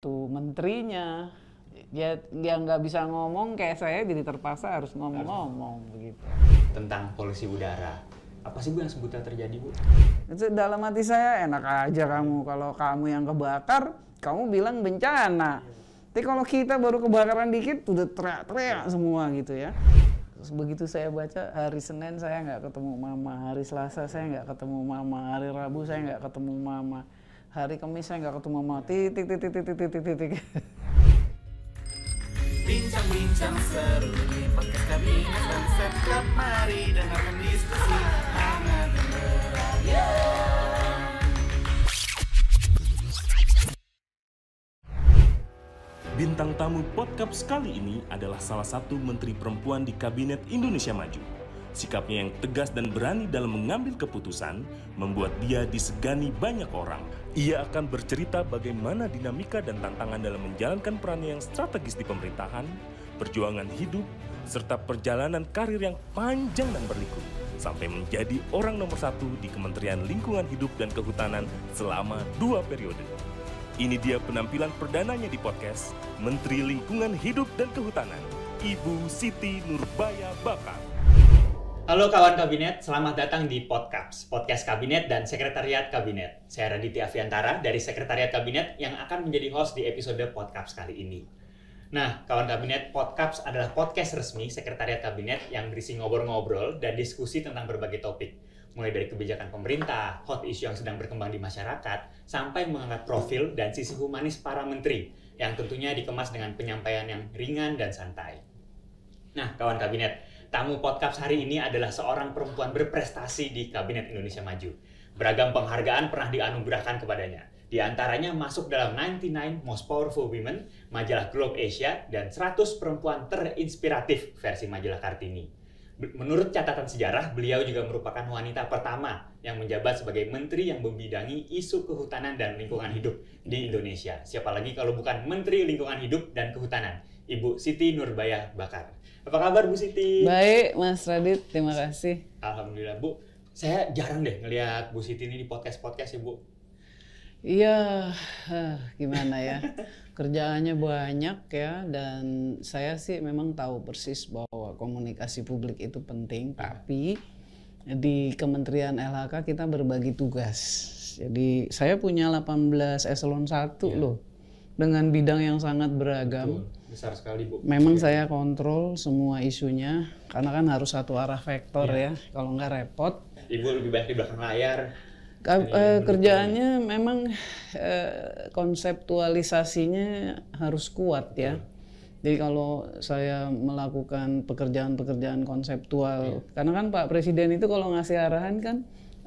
tuh menterinya ya dia nggak bisa ngomong kayak saya jadi terpaksa harus ngomong-ngomong begitu tentang polisi udara apa sih bu yang sebutnya terjadi bu itu dalam hati saya enak aja kamu kalau kamu yang kebakar kamu bilang bencana tapi kalau kita baru kebakaran dikit udah teriak-teriak semua gitu ya Terus begitu saya baca hari Senin saya nggak ketemu mama, hari Selasa saya nggak ketemu mama, hari Rabu saya nggak ketemu mama hari Kamis saya nggak ketemu sama titik titik titik titik titik Bintang tamu podcast sekali ini adalah salah satu menteri perempuan di Kabinet Indonesia Maju. Sikapnya yang tegas dan berani dalam mengambil keputusan membuat dia disegani banyak orang, ia akan bercerita bagaimana dinamika dan tantangan dalam menjalankan peran yang strategis di pemerintahan, perjuangan hidup, serta perjalanan karir yang panjang dan berliku, sampai menjadi orang nomor satu di Kementerian Lingkungan Hidup dan Kehutanan selama dua periode. Ini dia penampilan perdananya di podcast Menteri Lingkungan Hidup dan Kehutanan, Ibu Siti Nurbaya Bakar. Halo kawan kabinet, selamat datang di Podcast, podcast kabinet dan sekretariat kabinet. Saya Raditya Aviantara dari sekretariat kabinet yang akan menjadi host di episode Podcast kali ini. Nah, kawan kabinet, Podcast adalah podcast resmi sekretariat kabinet yang berisi ngobrol-ngobrol dan diskusi tentang berbagai topik. Mulai dari kebijakan pemerintah, hot issue yang sedang berkembang di masyarakat, sampai mengangkat profil dan sisi humanis para menteri, yang tentunya dikemas dengan penyampaian yang ringan dan santai. Nah, kawan kabinet, Tamu podcast hari ini adalah seorang perempuan berprestasi di Kabinet Indonesia Maju. Beragam penghargaan pernah dianugerahkan kepadanya. Di antaranya masuk dalam 99 Most Powerful Women, majalah Globe Asia, dan 100 perempuan terinspiratif versi majalah Kartini. Menurut catatan sejarah, beliau juga merupakan wanita pertama yang menjabat sebagai menteri yang membidangi isu kehutanan dan lingkungan hidup di Indonesia. Siapa lagi kalau bukan Menteri Lingkungan Hidup dan Kehutanan, Ibu Siti Nurbaya Bakar. Apa kabar Bu Siti? Baik, Mas Radit. Terima kasih. Alhamdulillah, Bu. Saya jarang deh ngelihat Bu Siti ini di podcast-podcast ya, Bu. Iya, eh, gimana ya? Kerjaannya banyak ya dan saya sih memang tahu persis bahwa komunikasi publik itu penting, ah. tapi di Kementerian LHK kita berbagi tugas. Jadi saya punya 18 eselon 1 ya. loh dengan bidang yang sangat beragam. Betul besar sekali bu. Memang ya. saya kontrol semua isunya karena kan harus satu arah vektor ya, ya. kalau nggak repot. Ibu lebih banyak di belakang layar. Ka eh, kerjaannya memang eh, konseptualisasinya harus kuat ya. Jadi kalau saya melakukan pekerjaan-pekerjaan konseptual, ya. karena kan Pak Presiden itu kalau ngasih arahan kan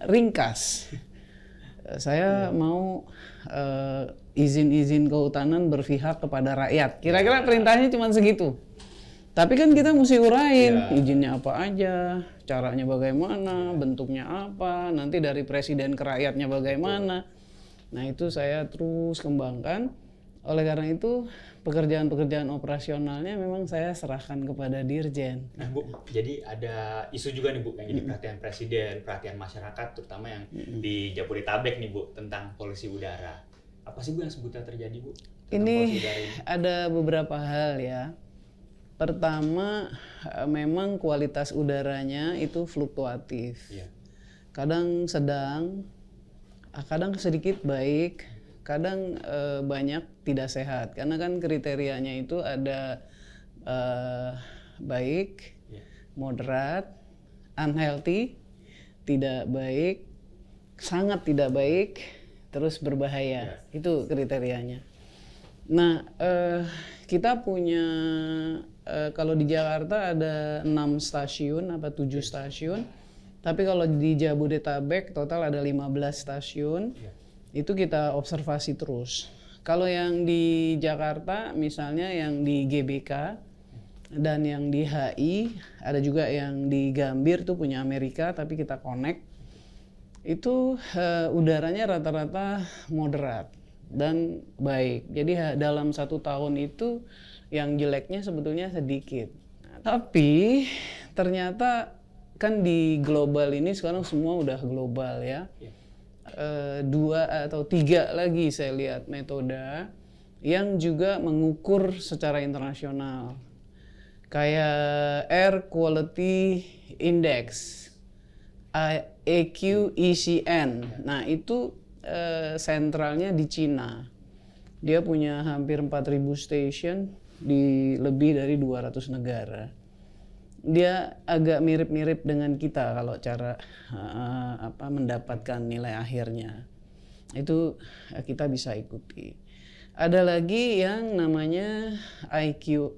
ringkas. saya ya. mau uh, izin-izin kehutanan berpihak kepada rakyat. Kira-kira perintahnya cuma segitu. Tapi kan kita mesti urain ya. izinnya apa aja, caranya bagaimana, bentuknya apa, nanti dari presiden ke rakyatnya bagaimana. Nah itu saya terus kembangkan. Oleh karena itu pekerjaan-pekerjaan operasionalnya memang saya serahkan kepada dirjen. Nah bu, jadi ada isu juga nih bu yang jadi perhatian presiden, perhatian masyarakat, terutama yang di Jabodetabek nih bu tentang polusi udara apa sih bu yang sebutnya terjadi bu? ini ada beberapa hal ya. Pertama, eh, memang kualitas udaranya itu fluktuatif. Ya. Kadang sedang, ah, kadang sedikit baik, kadang eh, banyak tidak sehat. Karena kan kriterianya itu ada eh, baik, ya. moderat, unhealthy, tidak baik, sangat tidak baik, terus berbahaya. Yes. Iya. Itu kriterianya. Nah, uh, kita punya uh, kalau di Jakarta ada enam stasiun apa tujuh iya. stasiun. Tapi kalau di Jabodetabek total ada 15 stasiun. Iya. Itu kita observasi terus. Kalau yang di Jakarta misalnya yang di GBK dan yang di HI ada juga yang di Gambir tuh punya Amerika tapi kita connect itu uh, udaranya rata-rata moderat dan baik. Jadi dalam satu tahun itu yang jeleknya sebetulnya sedikit. Nah, tapi ternyata kan di global ini sekarang semua udah global ya. E, dua atau tiga lagi saya lihat metode yang juga mengukur secara internasional kayak air quality index EQECN. Nah, itu uh, sentralnya di Cina. Dia punya hampir 4000 station di lebih dari 200 negara. Dia agak mirip-mirip dengan kita kalau cara uh, apa mendapatkan nilai akhirnya. Itu uh, kita bisa ikuti. Ada lagi yang namanya IQ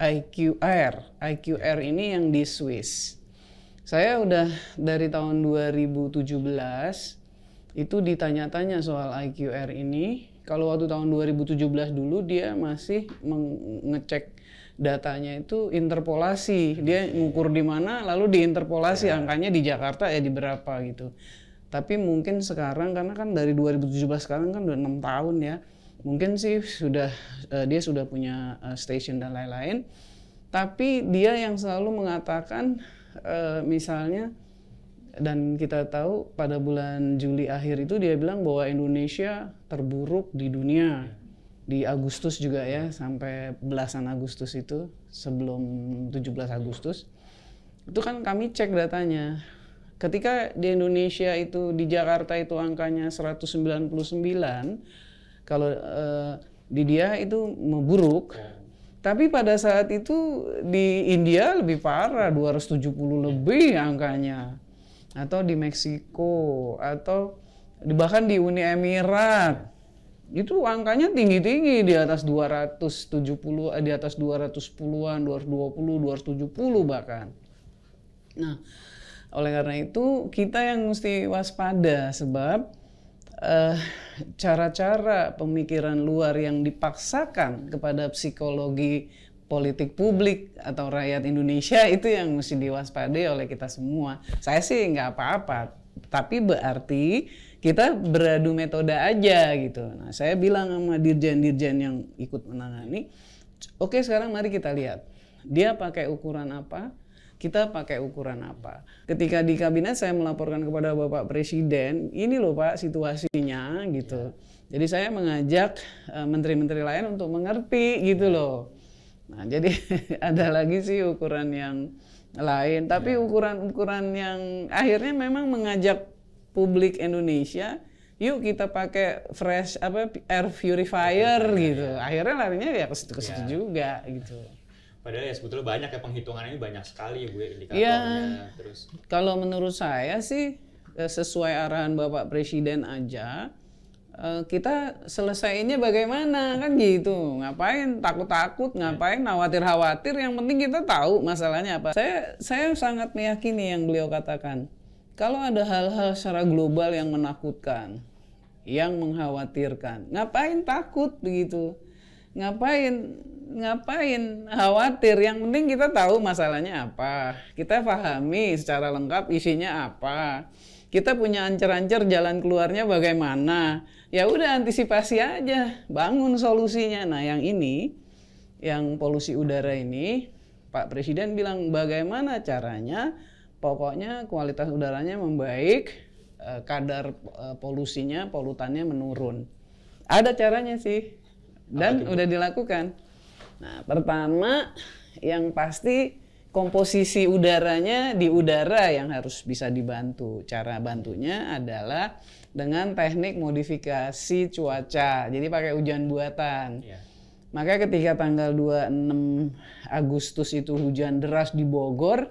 IQR. IQR ini yang di Swiss saya udah dari tahun 2017 itu ditanya-tanya soal IQR ini. Kalau waktu tahun 2017 dulu dia masih mengecek datanya itu interpolasi. Dia ngukur di mana lalu diinterpolasi ya. angkanya di Jakarta ya di berapa gitu. Tapi mungkin sekarang karena kan dari 2017 sekarang kan udah 6 tahun ya. Mungkin sih sudah uh, dia sudah punya uh, eh, station dan lain-lain. Tapi dia yang selalu mengatakan Eh, misalnya dan kita tahu pada bulan Juli akhir itu dia bilang bahwa Indonesia terburuk di dunia di Agustus juga ya sampai belasan Agustus itu sebelum 17 Agustus itu kan kami cek datanya ketika di Indonesia itu di Jakarta itu angkanya 199 kalau uh, di dia itu memburuk ya. Tapi pada saat itu di India lebih parah, 270 lebih angkanya. Atau di Meksiko, atau bahkan di Uni Emirat. Itu angkanya tinggi-tinggi di atas 270, eh, di atas 210-an, 220, 270 bahkan. Nah, oleh karena itu kita yang mesti waspada sebab Eh, cara-cara uh, pemikiran luar yang dipaksakan kepada psikologi politik publik atau rakyat Indonesia itu yang mesti diwaspadai oleh kita semua. Saya sih nggak apa-apa, tapi berarti kita beradu metode aja gitu. Nah, saya bilang sama dirjen-dirjen yang ikut menangani, oke okay, sekarang mari kita lihat dia pakai ukuran apa, kita pakai ukuran apa. Ketika di kabinet saya melaporkan kepada Bapak Presiden, ini loh Pak situasinya gitu. Ya. Jadi saya mengajak eh, menteri-menteri lain untuk mengerti gitu ya. loh. Nah, jadi ada lagi sih ukuran yang lain, tapi ya. ukuran-ukuran yang akhirnya memang mengajak publik Indonesia yuk kita pakai fresh apa air purifier gitu. Akhirnya larinya ya ke situ-situ ya. juga gitu. Padahal ya sebetulnya banyak ya penghitungannya ini banyak sekali ya Bu ya iya. indikatornya. Ya, terus kalau menurut saya sih eh, sesuai arahan Bapak Presiden aja eh, kita selesainya bagaimana kan gitu ngapain takut-takut iya. ngapain khawatir-khawatir yang penting kita tahu masalahnya apa saya saya sangat meyakini yang beliau katakan kalau ada hal-hal secara global yang menakutkan yang mengkhawatirkan ngapain takut begitu ngapain ngapain khawatir yang penting kita tahu masalahnya apa kita pahami secara lengkap isinya apa kita punya ancer-ancer jalan keluarnya bagaimana ya udah antisipasi aja bangun solusinya nah yang ini yang polusi udara ini Pak Presiden bilang bagaimana caranya pokoknya kualitas udaranya membaik eh, kadar eh, polusinya polutannya menurun ada caranya sih dan udah dilakukan Nah, pertama yang pasti komposisi udaranya di udara yang harus bisa dibantu. Cara bantunya adalah dengan teknik modifikasi cuaca. Jadi pakai hujan buatan. Ya. Maka ketika tanggal 26 Agustus itu hujan deras di Bogor,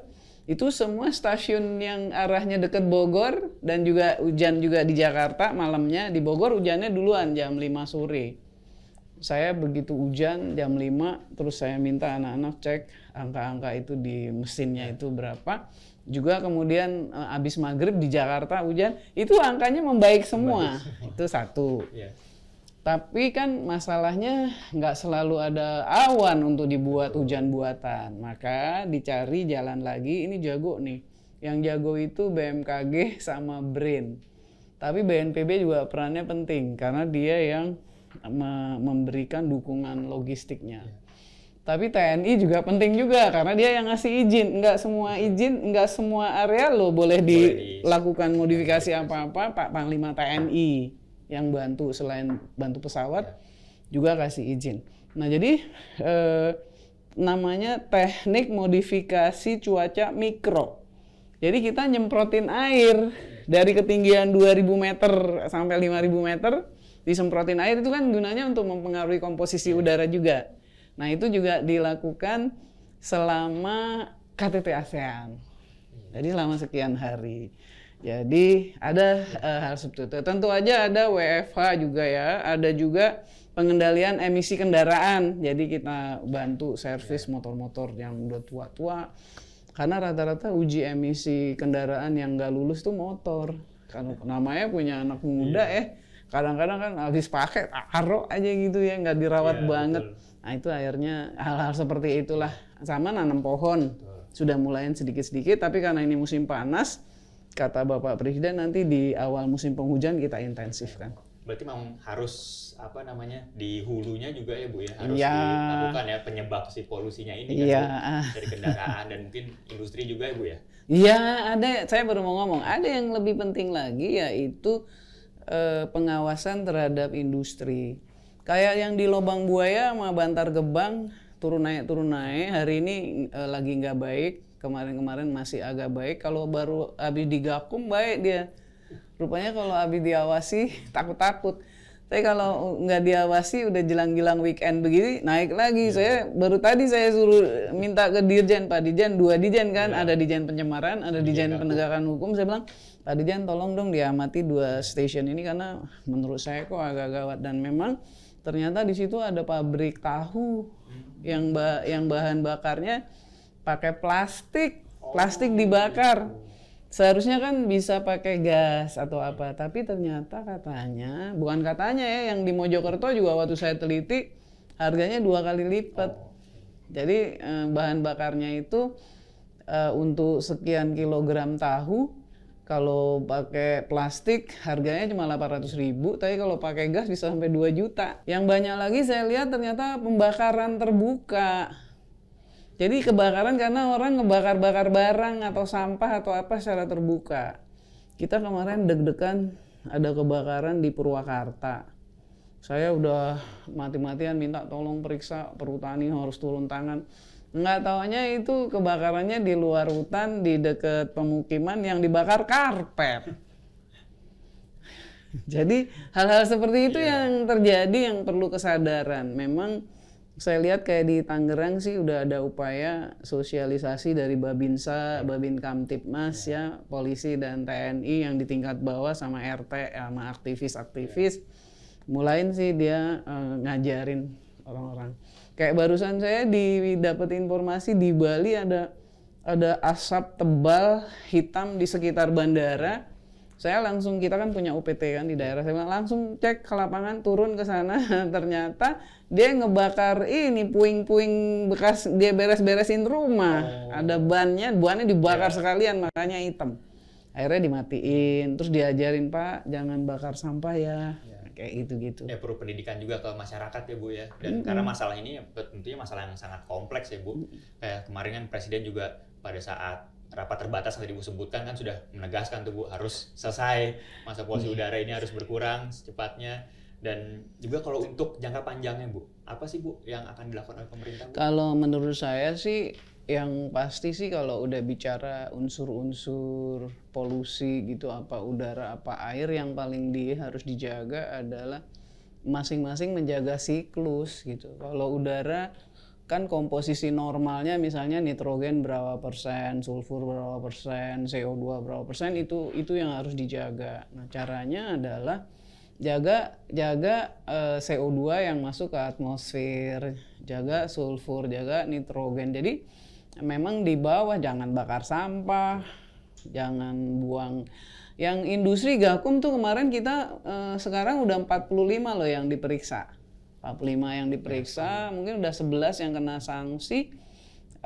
itu semua stasiun yang arahnya dekat Bogor dan juga hujan juga di Jakarta malamnya di Bogor hujannya duluan jam 5 sore saya begitu hujan jam 5 terus saya minta anak-anak cek angka-angka itu di mesinnya ya. itu berapa juga kemudian eh, habis abis maghrib di Jakarta hujan itu angkanya membaik semua membaik. itu satu yeah. tapi kan masalahnya nggak selalu ada awan untuk dibuat hujan buatan maka dicari jalan lagi ini jago nih yang jago itu BMKG sama BRIN tapi BNPB juga perannya penting karena dia yang memberikan dukungan logistiknya. Ya. Tapi TNI juga penting juga karena dia yang ngasih izin. Enggak semua iya. izin, enggak semua area lo boleh dilakukan modifikasi apa-apa. Pak Panglima TNI yang bantu selain bantu pesawat iya. juga kasih izin. Nah jadi eh, namanya teknik modifikasi cuaca mikro. Jadi kita nyemprotin air dari ketinggian 2000 meter sampai 5000 meter disemprotin air itu kan gunanya untuk mempengaruhi komposisi iya. udara juga. Nah itu juga dilakukan selama KTT ASEAN. Iya. Jadi selama sekian hari. Jadi ada uh, hal seperti itu. Tentu aja ada WFH juga ya. Ada juga pengendalian emisi kendaraan. Jadi kita bantu servis iya. motor-motor yang udah tua-tua. Karena rata-rata uji emisi kendaraan yang nggak lulus tuh motor. Karena namanya punya anak muda ya. Eh kadang-kadang kan habis pakai taruh aja gitu ya nggak dirawat yeah, banget betul. nah itu akhirnya hal-hal seperti itulah sama nanam pohon sudah mulai sedikit-sedikit tapi karena ini musim panas kata bapak presiden nanti di awal musim penghujan kita intensifkan berarti memang harus apa namanya di hulunya juga ya bu ya harus ya. dilakukan ya penyebab si polusinya ini ya. bu, dari kendaraan dan mungkin industri juga ya bu ya iya ada saya baru mau ngomong ada yang lebih penting lagi yaitu eh, pengawasan terhadap industri. Kayak yang di Lobang Buaya sama Bantar Gebang turun naik turun naik. Hari ini eh, lagi nggak baik. Kemarin-kemarin masih agak baik. Kalau baru habis digakum baik dia. Rupanya kalau habis diawasi takut-takut. Tapi kalau nggak diawasi udah jelang-jelang weekend begini naik lagi. ya. Saya baru tadi saya suruh minta ke Dirjen Pak Dirjen dua Dirjen kan ya. ada Dirjen pencemaran, ada iya, Dirjen penegakan hukum. Saya bilang Pak Dijan tolong dong diamati dua stasiun ini karena menurut saya kok agak gawat dan memang ternyata di situ ada pabrik tahu yang bah yang bahan bakarnya pakai plastik, plastik oh, dibakar. Iya. Seharusnya kan bisa pakai gas atau apa, tapi ternyata katanya, bukan katanya ya, yang di Mojokerto juga waktu saya teliti harganya dua kali lipat. Oh. Jadi eh, bahan bakarnya itu eh, untuk sekian kilogram tahu kalau pakai plastik harganya cuma 800 ribu, tapi kalau pakai gas bisa sampai 2 juta. Yang banyak lagi saya lihat ternyata pembakaran terbuka. Jadi kebakaran karena orang ngebakar-bakar barang atau sampah atau apa secara terbuka. Kita kemarin deg-degan ada kebakaran di Purwakarta. Saya udah mati-matian minta tolong periksa perhutani harus turun tangan nggak taunya itu kebakarannya di luar hutan di deket pemukiman yang dibakar karpet jadi hal-hal seperti itu yeah. yang terjadi yang perlu kesadaran memang saya lihat kayak di Tangerang sih udah ada upaya sosialisasi dari Babinsa, iya. Babin Kamtipmas iya. ya, polisi dan TNI yang di tingkat bawah sama RT sama aktivis-aktivis. Mulain sih dia uh, ngajarin orang-orang. Kayak barusan saya didapat informasi di Bali ada ada asap tebal hitam di sekitar bandara. Saya langsung kita kan punya UPT kan di daerah saya langsung cek ke lapangan turun ke sana ternyata dia ngebakar ini puing-puing bekas dia beres-beresin rumah oh. ada bannya buannya dibakar yeah. sekalian makanya hitam akhirnya dimatiin terus diajarin pak jangan bakar sampah ya, ya kayak gitu-gitu. Ya perlu pendidikan juga ke masyarakat ya Bu ya. Dan mm -hmm. karena masalah ini ya, tentunya masalah yang sangat kompleks ya Bu. Mm -hmm. Kayak kemarin kan Presiden juga pada saat rapat terbatas tadi Bu sebutkan kan sudah menegaskan tuh Bu harus selesai masa polusi mm -hmm. udara ini harus berkurang secepatnya dan juga kalau untuk jangka panjangnya Bu apa sih Bu yang akan dilakukan oleh pemerintah Bu? Kalau menurut saya sih yang pasti sih kalau udah bicara unsur-unsur polusi gitu apa udara apa air yang paling di harus dijaga adalah masing-masing menjaga siklus gitu. Kalau udara kan komposisi normalnya misalnya nitrogen berapa persen, sulfur berapa persen, CO2 berapa persen itu itu yang harus dijaga. Nah, caranya adalah jaga jaga eh, CO2 yang masuk ke atmosfer, jaga sulfur, jaga nitrogen. Jadi memang di bawah jangan bakar sampah, jangan buang yang industri gakum tuh kemarin kita eh, sekarang udah 45 loh yang diperiksa. 45 yang diperiksa, ya, mungkin udah 11 yang kena sanksi.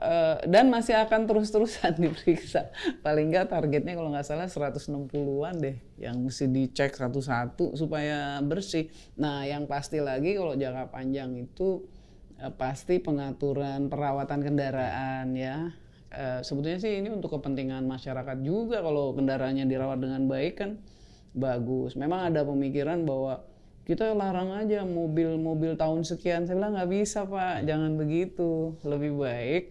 Uh, dan masih akan terus-terusan diperiksa. Paling nggak targetnya kalau nggak salah 160-an deh yang mesti dicek satu-satu supaya bersih. Nah, yang pasti lagi kalau jangka panjang itu Eh, pasti pengaturan perawatan kendaraan ya. E, sebetulnya sih ini untuk kepentingan masyarakat juga kalau kendaraannya dirawat dengan baik kan bagus. Memang ada pemikiran bahwa kita larang aja mobil-mobil tahun sekian. Saya bilang nggak bisa pak, jangan begitu. Lebih baik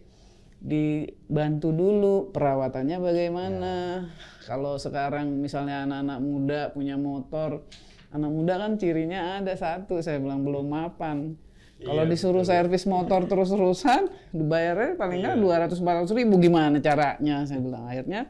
dibantu dulu perawatannya bagaimana. Ya. Kalau sekarang misalnya anak-anak muda punya motor, anak muda kan cirinya ada satu. Saya bilang belum mapan kalau iya, disuruh betul. servis motor terus-terusan, dibayarnya paling nggak iya. dua ratus empat ratus ribu gimana caranya? Saya bilang akhirnya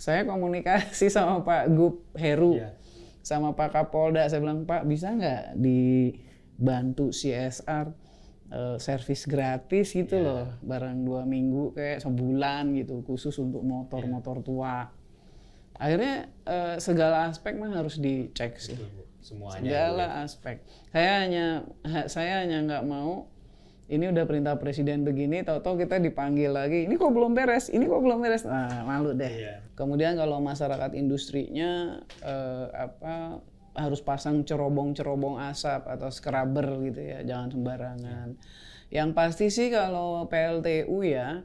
saya komunikasi sama Pak Gup Heru, iya. sama Pak Kapolda. Saya bilang Pak bisa nggak dibantu CSR uh, eh, servis gratis gitu iya. loh, barang dua minggu kayak sebulan gitu, khusus untuk motor-motor iya. tua. Akhirnya uh, segala aspek mah harus dicek sih. Betul, semuanya segala gitu ya. aspek saya hanya saya hanya nggak mau ini udah perintah presiden begini tahu-tahu kita dipanggil lagi ini kok belum beres ini kok belum beres nah malu deh iya. kemudian kalau masyarakat industrinya eh, apa harus pasang cerobong-cerobong asap atau scrubber gitu ya jangan sembarangan yang pasti sih kalau PLTU ya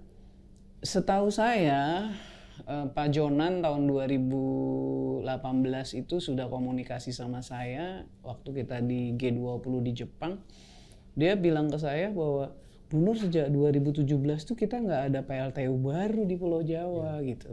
setahu saya uh, Pak Jonan tahun 2018 itu sudah komunikasi sama saya waktu kita di G20 di Jepang. Dia bilang ke saya bahwa bunuh sejak 2017 tuh kita nggak ada PLTU baru di Pulau Jawa ya. gitu.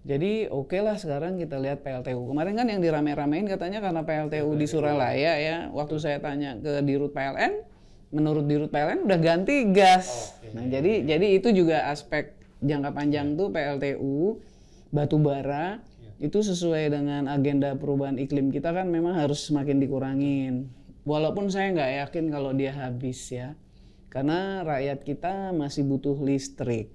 Jadi oke okay lah sekarang kita lihat PLTU. Kemarin kan yang dirame-ramein katanya karena PLTU di Suralaya ya. Waktu saya tanya ke Dirut PLN, menurut Dirut PLN udah ganti gas. Oh, okay. Nah, jadi jadi itu juga aspek jangka panjang ya. tuh PLTU batu bara ya. itu sesuai dengan agenda perubahan iklim kita kan memang harus semakin dikurangin. Walaupun saya nggak yakin kalau dia habis ya, karena rakyat kita masih butuh listrik.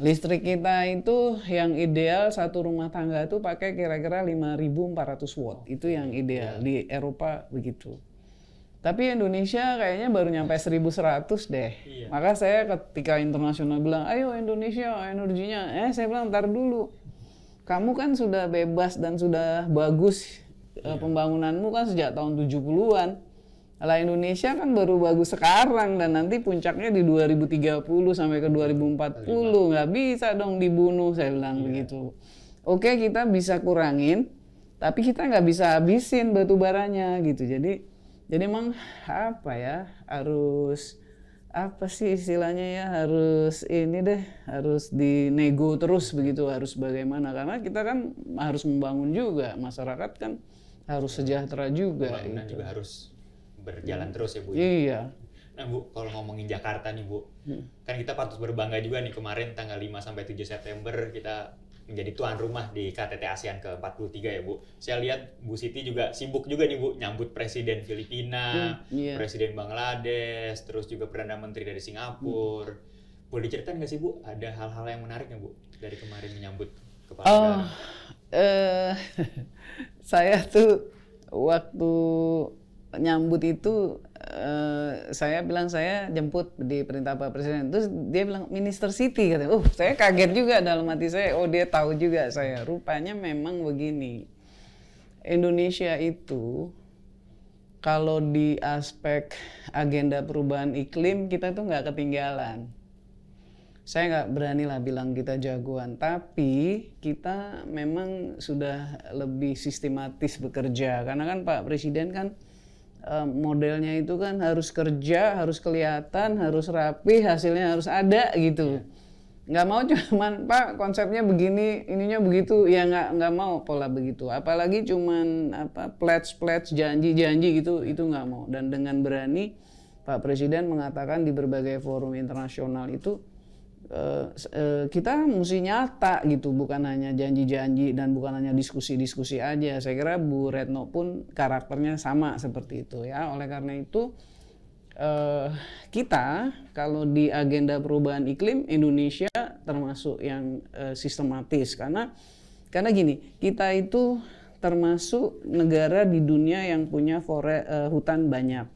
Listrik kita itu yang ideal satu rumah tangga itu pakai kira-kira 5.400 watt. Itu yang ideal ya. di Eropa begitu. Tapi Indonesia kayaknya baru nyampe 1100 deh. Iya. Maka saya ketika internasional bilang, ayo Indonesia energinya. Eh saya bilang, ntar dulu. Kamu kan sudah bebas dan sudah bagus eh, iya. pembangunanmu kan sejak tahun 70-an. Lah Indonesia kan baru bagus sekarang dan nanti puncaknya di 2030 sampai ke 2040 nggak bisa dong dibunuh saya bilang iya. begitu. Oke kita bisa kurangin, tapi kita nggak bisa habisin batu baranya gitu. Jadi jadi emang apa ya harus apa sih istilahnya ya harus ini deh harus dinego terus begitu harus bagaimana karena kita kan harus membangun juga masyarakat kan harus sejahtera juga Pembangunan gitu. juga harus berjalan terus ya Bu ya? iya nah Bu kalau ngomongin Jakarta nih Bu hmm. kan kita patut berbangga juga nih kemarin tanggal 5 sampai 7 September kita menjadi tuan rumah di KTT ASEAN ke-43 ya Bu. Saya lihat Bu Siti juga sibuk juga nih Bu nyambut presiden Filipina, hmm, yeah. presiden Bangladesh, terus juga perdana menteri dari Singapura. Hmm. Boleh diceritain nggak sih Bu ada hal-hal yang menarik nggak Bu dari kemarin menyambut kepala oh, negara? Eh, saya tuh waktu nyambut itu Eh, saya bilang saya jemput di perintah Pak Presiden. Terus dia bilang Minister City katanya. Uh, saya kaget juga dalam hati saya. Oh, dia tahu juga saya. Rupanya memang begini. Indonesia itu kalau di aspek agenda perubahan iklim kita tuh nggak ketinggalan. Saya nggak berani lah bilang kita jagoan, tapi kita memang sudah lebih sistematis bekerja. Karena kan Pak Presiden kan Eh, modelnya itu kan harus kerja, harus kelihatan, harus rapi, hasilnya harus ada gitu. Iya. Nggak mau cuman Pak konsepnya begini, ininya begitu, ya nggak nggak mau pola begitu. Apalagi cuman apa pledge pledge janji-janji gitu itu nggak mau. Dan dengan berani Pak Presiden mengatakan di berbagai forum internasional itu Eh, eh, kita mesti nyata gitu, bukan hanya janji-janji dan bukan hanya diskusi-diskusi aja. Saya kira Bu Retno pun karakternya sama seperti itu ya. Oleh karena itu uh, kita kalau di agenda perubahan iklim Indonesia termasuk yang uh, sistematis karena karena gini, kita itu termasuk negara di dunia yang punya fore, uh, hutan banyak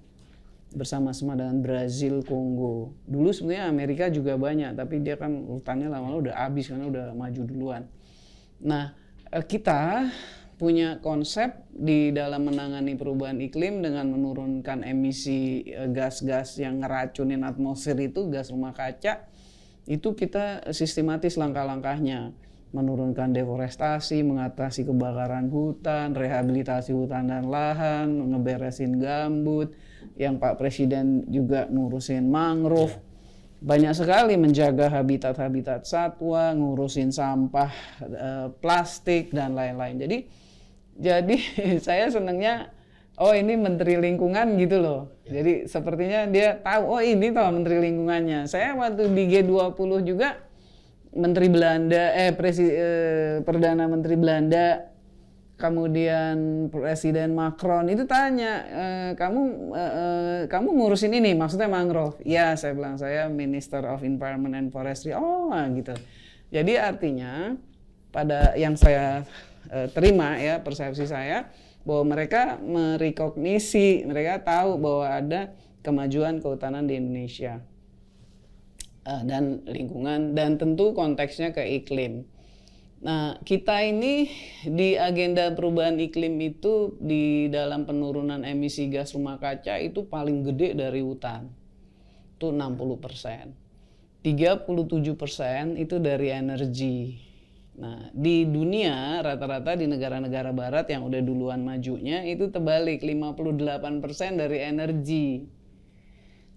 bersama-sama dengan Brazil, Kongo. Dulu sebenarnya Amerika juga banyak, tapi dia kan hutannya lama-lama udah habis karena udah maju duluan. Nah, eh, kita punya konsep di dalam menangani perubahan iklim dengan menurunkan emisi eh, gas-gas yang ngeracunin atmosfer itu, gas rumah kaca, itu kita sistematis langkah-langkahnya. Menurunkan deforestasi, mengatasi kebakaran hutan, rehabilitasi hutan dan lahan, ngeberesin gambut, yang Pak Presiden juga ngurusin mangrove. Yeah. Banyak sekali menjaga habitat-habitat satwa, ngurusin sampah eh, plastik dan lain-lain. Jadi jadi saya senangnya oh ini menteri lingkungan gitu loh. Yeah. Jadi sepertinya dia tahu oh ini tahu menteri lingkungannya. Saya waktu di G20 juga menteri Belanda eh, presi, eh perdana menteri Belanda kemudian Presiden Macron itu tanya e, kamu e, e, kamu ngurusin ini maksudnya mangrove ya saya bilang saya Minister of Environment and Forestry oh ah, gitu jadi artinya pada yang saya e, terima ya persepsi saya bahwa mereka merekognisi mereka tahu bahwa ada kemajuan kehutanan di Indonesia e, dan lingkungan dan tentu konteksnya ke iklim Nah, kita ini di agenda perubahan iklim itu di dalam penurunan emisi gas rumah kaca itu paling gede dari hutan. Itu 60 persen. 37 persen itu dari energi. Nah, di dunia rata-rata di negara-negara barat yang udah duluan majunya itu terbalik 58 persen dari energi.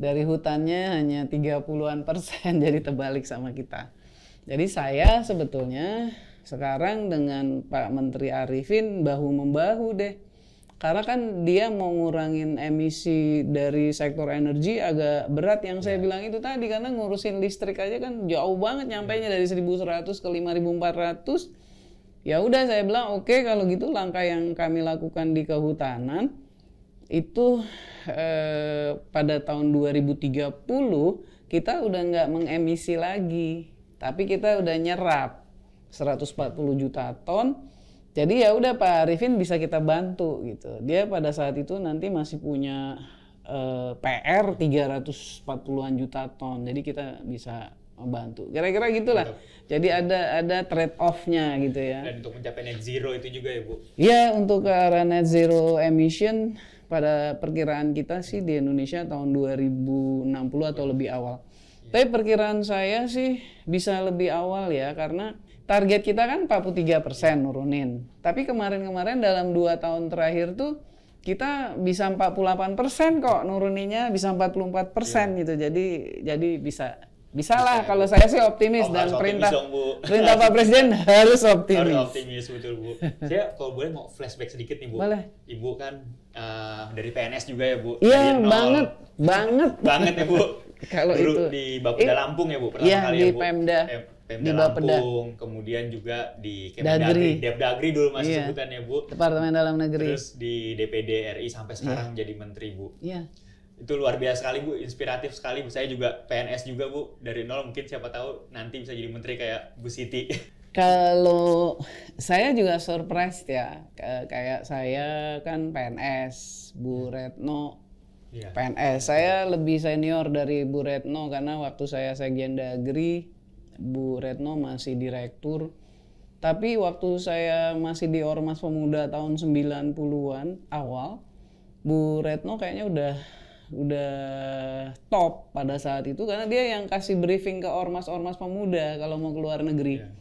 Dari hutannya hanya 30-an persen jadi terbalik sama kita. Jadi saya sebetulnya sekarang dengan Pak Menteri Arifin bahu membahu deh. Karena kan dia mau ngurangin emisi dari sektor energi agak berat yang saya ya. bilang itu tadi karena ngurusin listrik aja kan jauh banget nyampainya ya. dari 1100 ke 5400 ya udah saya bilang oke okay, kalau gitu langkah yang kami lakukan di kehutanan itu eh, pada tahun 2030 kita udah nggak mengemisi lagi tapi kita udah nyerap 140 juta ton. Jadi ya udah Pak Arifin bisa kita bantu gitu. Dia pada saat itu nanti masih punya eh, PR 340-an juta ton. Jadi kita bisa membantu. Kira-kira gitulah. Betul. Jadi ada ada trade off-nya gitu ya. Dan untuk mencapai net zero itu juga ya, Bu. Iya, untuk ke arah net zero emission pada perkiraan kita sih di Indonesia tahun 2060 atau lebih awal. Iya. Tapi perkiraan saya sih bisa lebih awal ya karena target kita kan 43 persen nurunin. Tapi kemarin-kemarin dalam dua tahun terakhir tuh kita bisa 48 persen kok nuruninya bisa 44 persen yeah. gitu. Jadi jadi bisa bisa lah kalau saya sih optimis oh, dan perintah dong, perintah Pak Presiden harus optimis. Harus optimis betul Bu. Saya kalau boleh mau flashback sedikit nih Bu. Boleh. Ibu kan uh, dari PNS juga ya Bu. Iya banget banget banget ya Bu. kalau itu di Bapak iya, Lampung ya Bu iya, pertama kali ya Bu. Pemda. Pemda Lampung, Penda. kemudian juga di Kemendagri, Depdagri dulu masih iya. sebutannya Bu. Departemen Dalam Negeri. Terus di DPD RI sampai iya. sekarang iya. jadi menteri Bu. Iya. Itu luar biasa sekali Bu, inspiratif sekali. bu. Saya juga PNS juga Bu, dari nol mungkin siapa tahu nanti bisa jadi menteri kayak Bu Siti. Kalau saya juga surprise ya, kayak saya kan PNS, Bu iya. Retno iya. PNS. Saya lebih senior dari Bu Retno karena waktu saya sekjen Dagri Bu Retno masih direktur. Tapi waktu saya masih di Ormas Pemuda tahun 90-an awal, Bu Retno kayaknya udah udah top pada saat itu karena dia yang kasih briefing ke ormas-ormas pemuda kalau mau keluar negeri. Iya.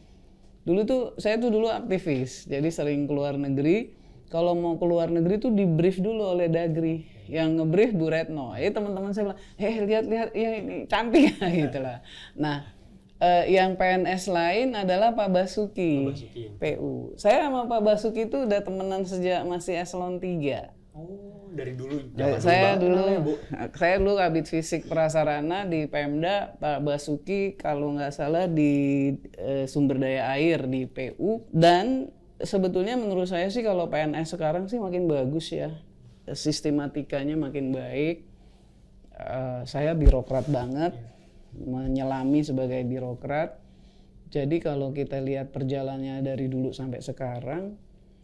Dulu tuh saya tuh dulu aktivis, jadi sering keluar negeri. Kalau mau keluar negeri tuh di brief dulu oleh Dagri yang ngebrief Bu Retno. Eh teman-teman saya bilang, "Eh, lihat-lihat ya ini cantik gitu lah." Nah, uh, yang PNS lain adalah Pak Basuki, Pak Basuki, PU. Saya sama Pak Basuki itu udah temenan sejak masih eselon 3. Oh, dari dulu. Eh, ya, saya dulu, ya, saya dulu kabit fisik prasarana di Pemda, Pak Basuki kalau nggak salah di e, sumber daya air di PU dan sebetulnya menurut saya sih kalau PNS sekarang sih makin bagus ya. Sistematikanya makin baik. E, saya birokrat banget. Iya menyelami sebagai birokrat. Jadi kalau kita lihat perjalannya dari dulu sampai sekarang,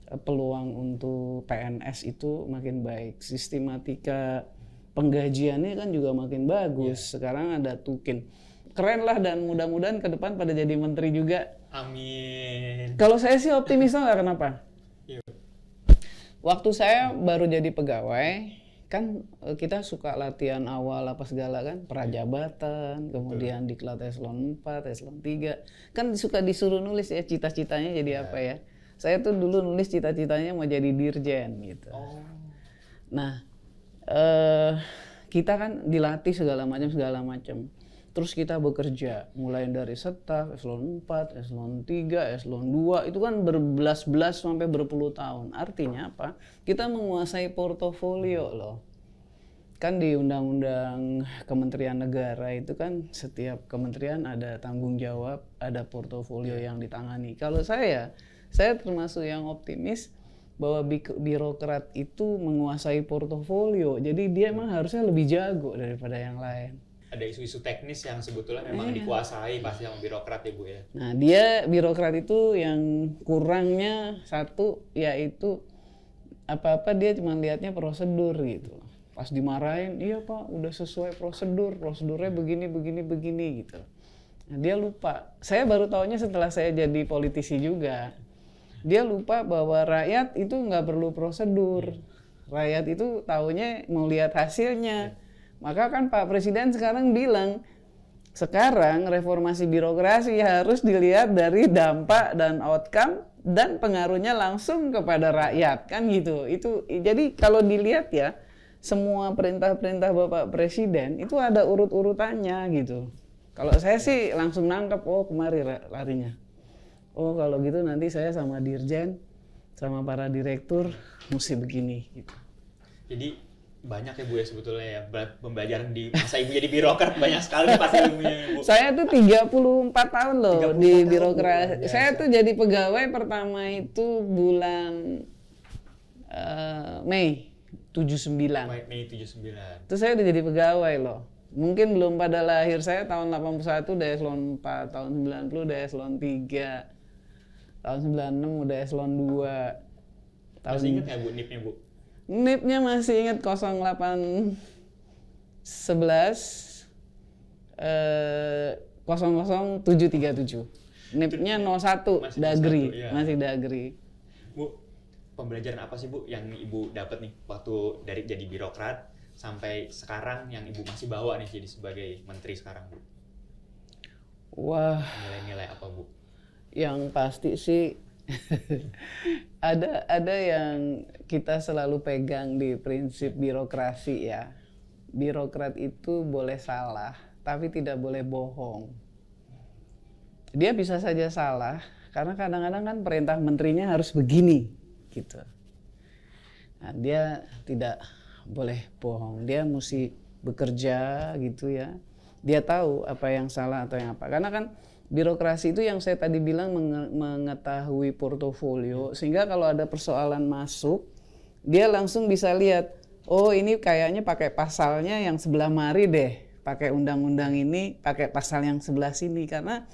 eh, peluang untuk PNS itu makin baik. Sistematika penggajiannya kan juga makin bagus. Yeah. Sekarang ada tukin. Keren lah dan mudah-mudahan ke depan pada jadi menteri juga. Amin. Kalau saya sih optimis lah, kenapa? Iya. Waktu saya baru jadi pegawai, kan eh, kita suka latihan awal apa segala kan prajabatan kemudian diklat eselon 4 eselon 3 kan suka disuruh nulis ya cita-citanya jadi yeah. apa ya saya tuh dulu nulis cita-citanya mau jadi dirjen gitu oh. nah eh kita kan dilatih segala macam segala macam Terus kita bekerja mulai dari staff, eselon 4, eselon 3, eselon 2 itu kan berbelas-belas sampai berpuluh tahun. Artinya apa? Kita menguasai portofolio loh. Kan di undang-undang Kementerian Negara itu kan setiap kementerian ada tanggung jawab, ada portofolio iya. yang ditangani. Kalau saya, saya termasuk yang optimis bahwa birokrat itu menguasai portofolio. Jadi dia iya. emang harusnya lebih jago daripada yang lain ada isu-isu teknis yang sebetulnya memang yeah. dikuasai pasti sama birokrat ya Bu ya. Nah, dia birokrat itu yang kurangnya satu yaitu apa-apa dia cuma lihatnya prosedur gitu. Pas dimarahin, "Iya Pak, udah sesuai prosedur, prosedurnya begini begini begini" gitu. Nah, dia lupa. Saya baru tahunya setelah saya jadi politisi juga. Dia lupa bahwa rakyat itu nggak perlu prosedur. Rakyat itu tahunya mau lihat hasilnya. Yeah maka kan Pak Presiden sekarang bilang, sekarang reformasi birokrasi harus dilihat dari dampak dan outcome dan pengaruhnya langsung kepada rakyat kan gitu. Itu jadi kalau dilihat ya semua perintah-perintah Bapak Presiden itu ada urut-urutannya gitu. Kalau saya sih langsung nangkep oh kemari larinya. Oh kalau gitu nanti saya sama dirjen sama para direktur mesti begini gitu. Jadi banyak ya Bu ya sebetulnya ya pembelajaran di masa Ibu jadi birokrat banyak sekali pasti Ibunya bu. Saya tuh 34 tahun loh 34 di birokrasi. Tahun, saya tuh jadi pegawai pertama itu bulan uh, Mei 79. Mei, 79. Terus saya udah jadi pegawai loh. Mungkin belum pada lahir saya tahun 81 udah eselon 4, tahun 90 udah eselon 3. Tahun 96 udah eselon 2. Tahun Masih ingat ya Bu nipnya Bu? NIPnya masih ingat 08 11 eh 00737. NIPnya 01 masih Dagri, ya. masih Dagri. Bu, pembelajaran apa sih Bu yang Ibu dapat nih waktu dari jadi birokrat sampai sekarang yang Ibu masih bawa nih jadi sebagai menteri sekarang Bu? Wah. Nilai-nilai apa Bu? Yang pasti sih ada ada yang kita selalu pegang di prinsip birokrasi ya. Birokrat itu boleh salah, tapi tidak boleh bohong. Dia bisa saja salah karena kadang-kadang kan perintah menterinya harus begini gitu. Nah, dia tidak boleh bohong. Dia mesti bekerja gitu ya. Dia tahu apa yang salah atau yang apa. Karena kan birokrasi itu yang saya tadi bilang mengetahui portofolio hmm. sehingga kalau ada persoalan masuk dia langsung bisa lihat oh ini kayaknya pakai pasalnya yang sebelah mari deh pakai undang-undang ini pakai pasal yang sebelah sini karena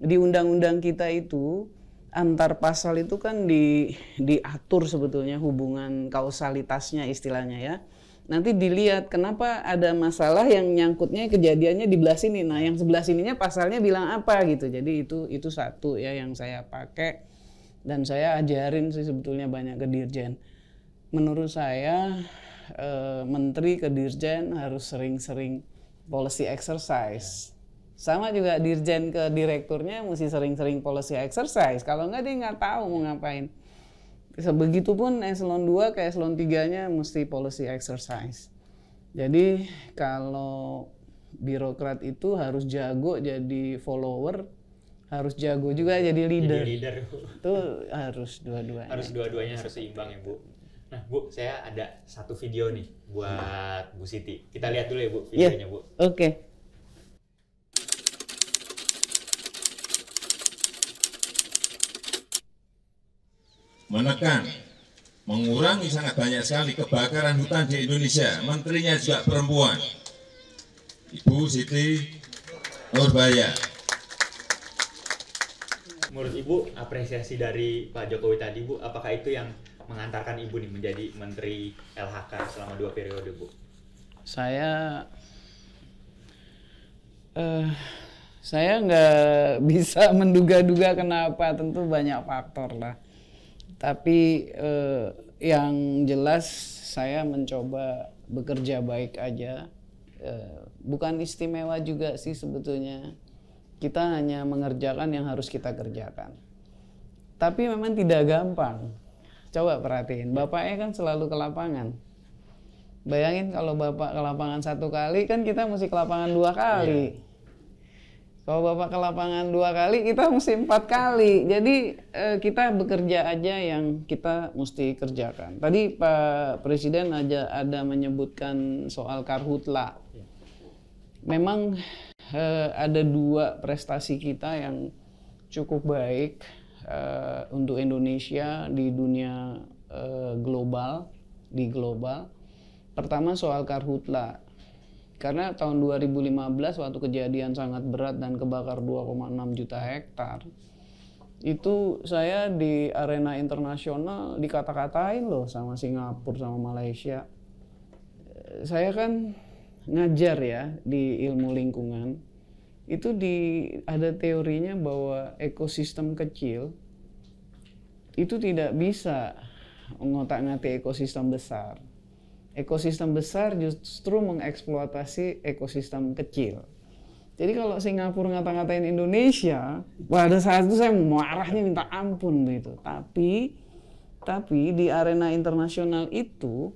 di undang-undang kita itu antar pasal itu kan di diatur sebetulnya hubungan kausalitasnya istilahnya ya nanti dilihat kenapa ada masalah yang nyangkutnya kejadiannya di belah sini. Nah, yang sebelah sininya pasalnya bilang apa gitu. Jadi itu itu satu ya yang saya pakai dan saya ajarin sih sebetulnya banyak ke dirjen. Menurut saya eh, menteri ke dirjen harus sering-sering policy exercise. Sama juga dirjen ke direkturnya mesti sering-sering policy exercise. Kalau nggak dia nggak tahu mau ngapain sebegitupun eselon 2 ke eselon 3-nya mesti policy exercise. Jadi kalau birokrat itu harus jago jadi follower, harus jago juga jadi leader. Jadi leader. Itu harus dua-duanya. Harus dua-duanya harus seimbang ya, Bu. Nah, Bu, saya ada satu video nih buat Bu Siti. Kita lihat dulu ya, Bu, iya. videonya, yeah. Bu. Oke. Okay. menekan, mengurangi sangat banyak sekali kebakaran hutan di Indonesia. Menterinya juga perempuan, Ibu Siti Nurbaya. Menurut Ibu, apresiasi dari Pak Jokowi tadi, Bu, apakah itu yang mengantarkan Ibu nih menjadi Menteri LHK selama dua periode, Bu? Saya uh, saya nggak bisa menduga-duga kenapa tentu banyak faktor lah tapi eh, yang jelas saya mencoba bekerja baik aja eh, bukan istimewa juga sih sebetulnya kita hanya mengerjakan yang harus kita kerjakan tapi memang tidak gampang coba perhatiin bapaknya kan selalu ke lapangan bayangin kalau bapak ke lapangan satu kali kan kita mesti ke lapangan dua kali yeah. Kalau bapak ke lapangan dua kali, kita mesti empat kali. Jadi eh, kita bekerja aja yang kita mesti kerjakan. Tadi Pak Presiden aja ada menyebutkan soal karhutla. Memang eh, ada dua prestasi kita yang cukup baik eh, untuk Indonesia di dunia eh, global, di global. Pertama soal karhutla karena tahun 2015 waktu kejadian sangat berat dan kebakar 2,6 juta hektar itu saya di arena internasional dikata-katain loh sama Singapura sama Malaysia. Saya kan ngajar ya di ilmu lingkungan. Itu di ada teorinya bahwa ekosistem kecil itu tidak bisa ngotak-ngatik ekosistem besar. Ekosistem besar justru mengeksploitasi ekosistem kecil. Jadi kalau Singapura ngata-ngatain Indonesia, pada saat itu saya marahnya minta ampun gitu. Tapi tapi di arena internasional itu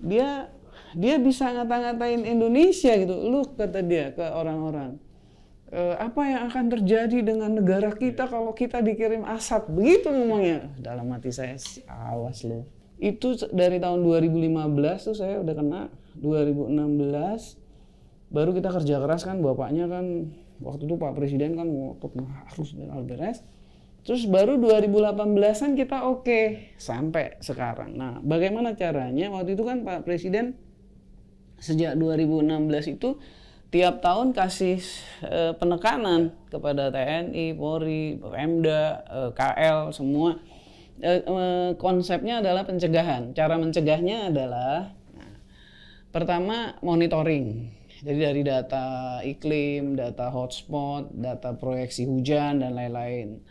dia dia bisa ngata-ngatain Indonesia gitu. Lu kata dia ke orang-orang eh, apa yang akan terjadi dengan negara kita iya. kalau kita dikirim asap begitu ngomongnya dalam hati saya awas lu itu dari tahun 2015 tuh saya udah kena 2016 baru kita kerja keras kan bapaknya kan waktu itu Pak Presiden kan ngotot harus beres terus baru 2018an kita oke okay, sampai sekarang nah bagaimana caranya waktu itu kan Pak Presiden sejak 2016 itu tiap tahun kasih e, penekanan kepada TNI, Polri, Pemda, e, eh, KL semua Eh, eh, konsepnya adalah pencegahan. Cara mencegahnya adalah pertama monitoring. Jadi dari data iklim, data hotspot, data proyeksi hujan dan lain-lain.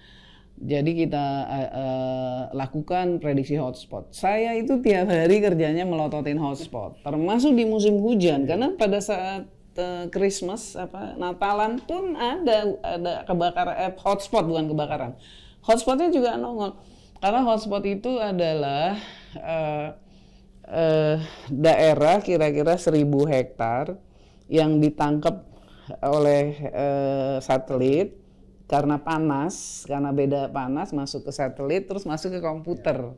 Jadi kita uh, uh, lakukan prediksi hotspot. Saya itu tiap hari kerjanya melototin hotspot, termasuk di musim hujan iya. karena pada saat Christmas apa Natalan pun ada ada kebakaran eh, hotspot bukan kebakaran. Hotspotnya juga nongol karena hotspot itu adalah uh, uh, daerah kira-kira 1000 hektar yang ditangkap oleh uh, satelit karena panas, karena beda panas masuk ke satelit terus masuk ke komputer. Iya.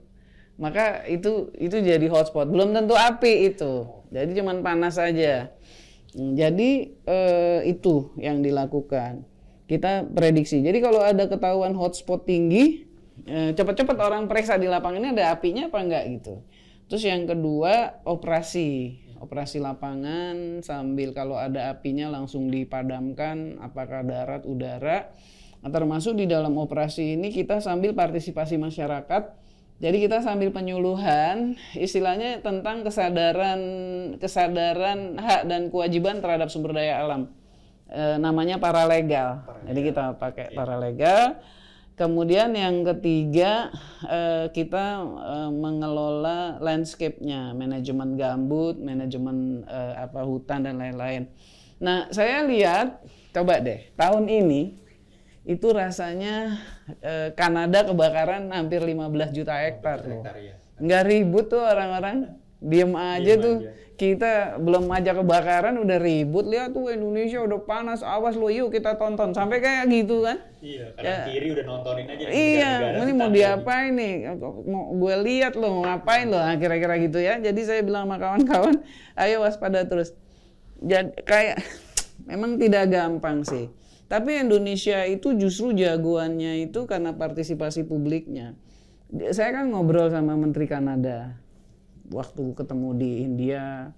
Maka itu itu jadi hotspot. Belum tentu api itu. Jadi cuman panas saja. Jadi uh, itu yang dilakukan. Kita prediksi. Jadi kalau ada ketahuan hotspot tinggi, Eh, Cepat-cepat orang periksa di ini ada apinya apa enggak gitu. Terus yang kedua operasi, operasi lapangan sambil kalau ada apinya langsung dipadamkan apakah darat udara. Nah, termasuk di dalam operasi ini kita sambil partisipasi masyarakat. Jadi kita sambil penyuluhan istilahnya tentang kesadaran kesadaran hak dan kewajiban terhadap sumber daya alam. E, namanya paralegal. Jadi kita pakai iya. paralegal. Kemudian yang ketiga eh, kita eh, mengelola landscape-nya, manajemen gambut, manajemen eh, apa hutan dan lain-lain. Nah, saya lihat coba deh tahun ini itu rasanya Kanada kebakaran hampir 15 juta hektar. Enggak iya. ribut tuh orang-orang, diem aja diem tuh. Aja kita belum aja kebakaran udah ribut lihat tuh Indonesia udah panas awas lo yuk kita tonton sampai kayak gitu kan iya karena ya. kiri udah nontonin aja iya ini mau diapain nih mau gue lihat lo mau ngapain lo nah, kira-kira gitu ya jadi saya bilang sama kawan-kawan ayo waspada terus jadi kayak memang tidak gampang sih tapi Indonesia itu justru jagoannya itu karena partisipasi publiknya saya kan ngobrol sama Menteri Kanada waktu ketemu di India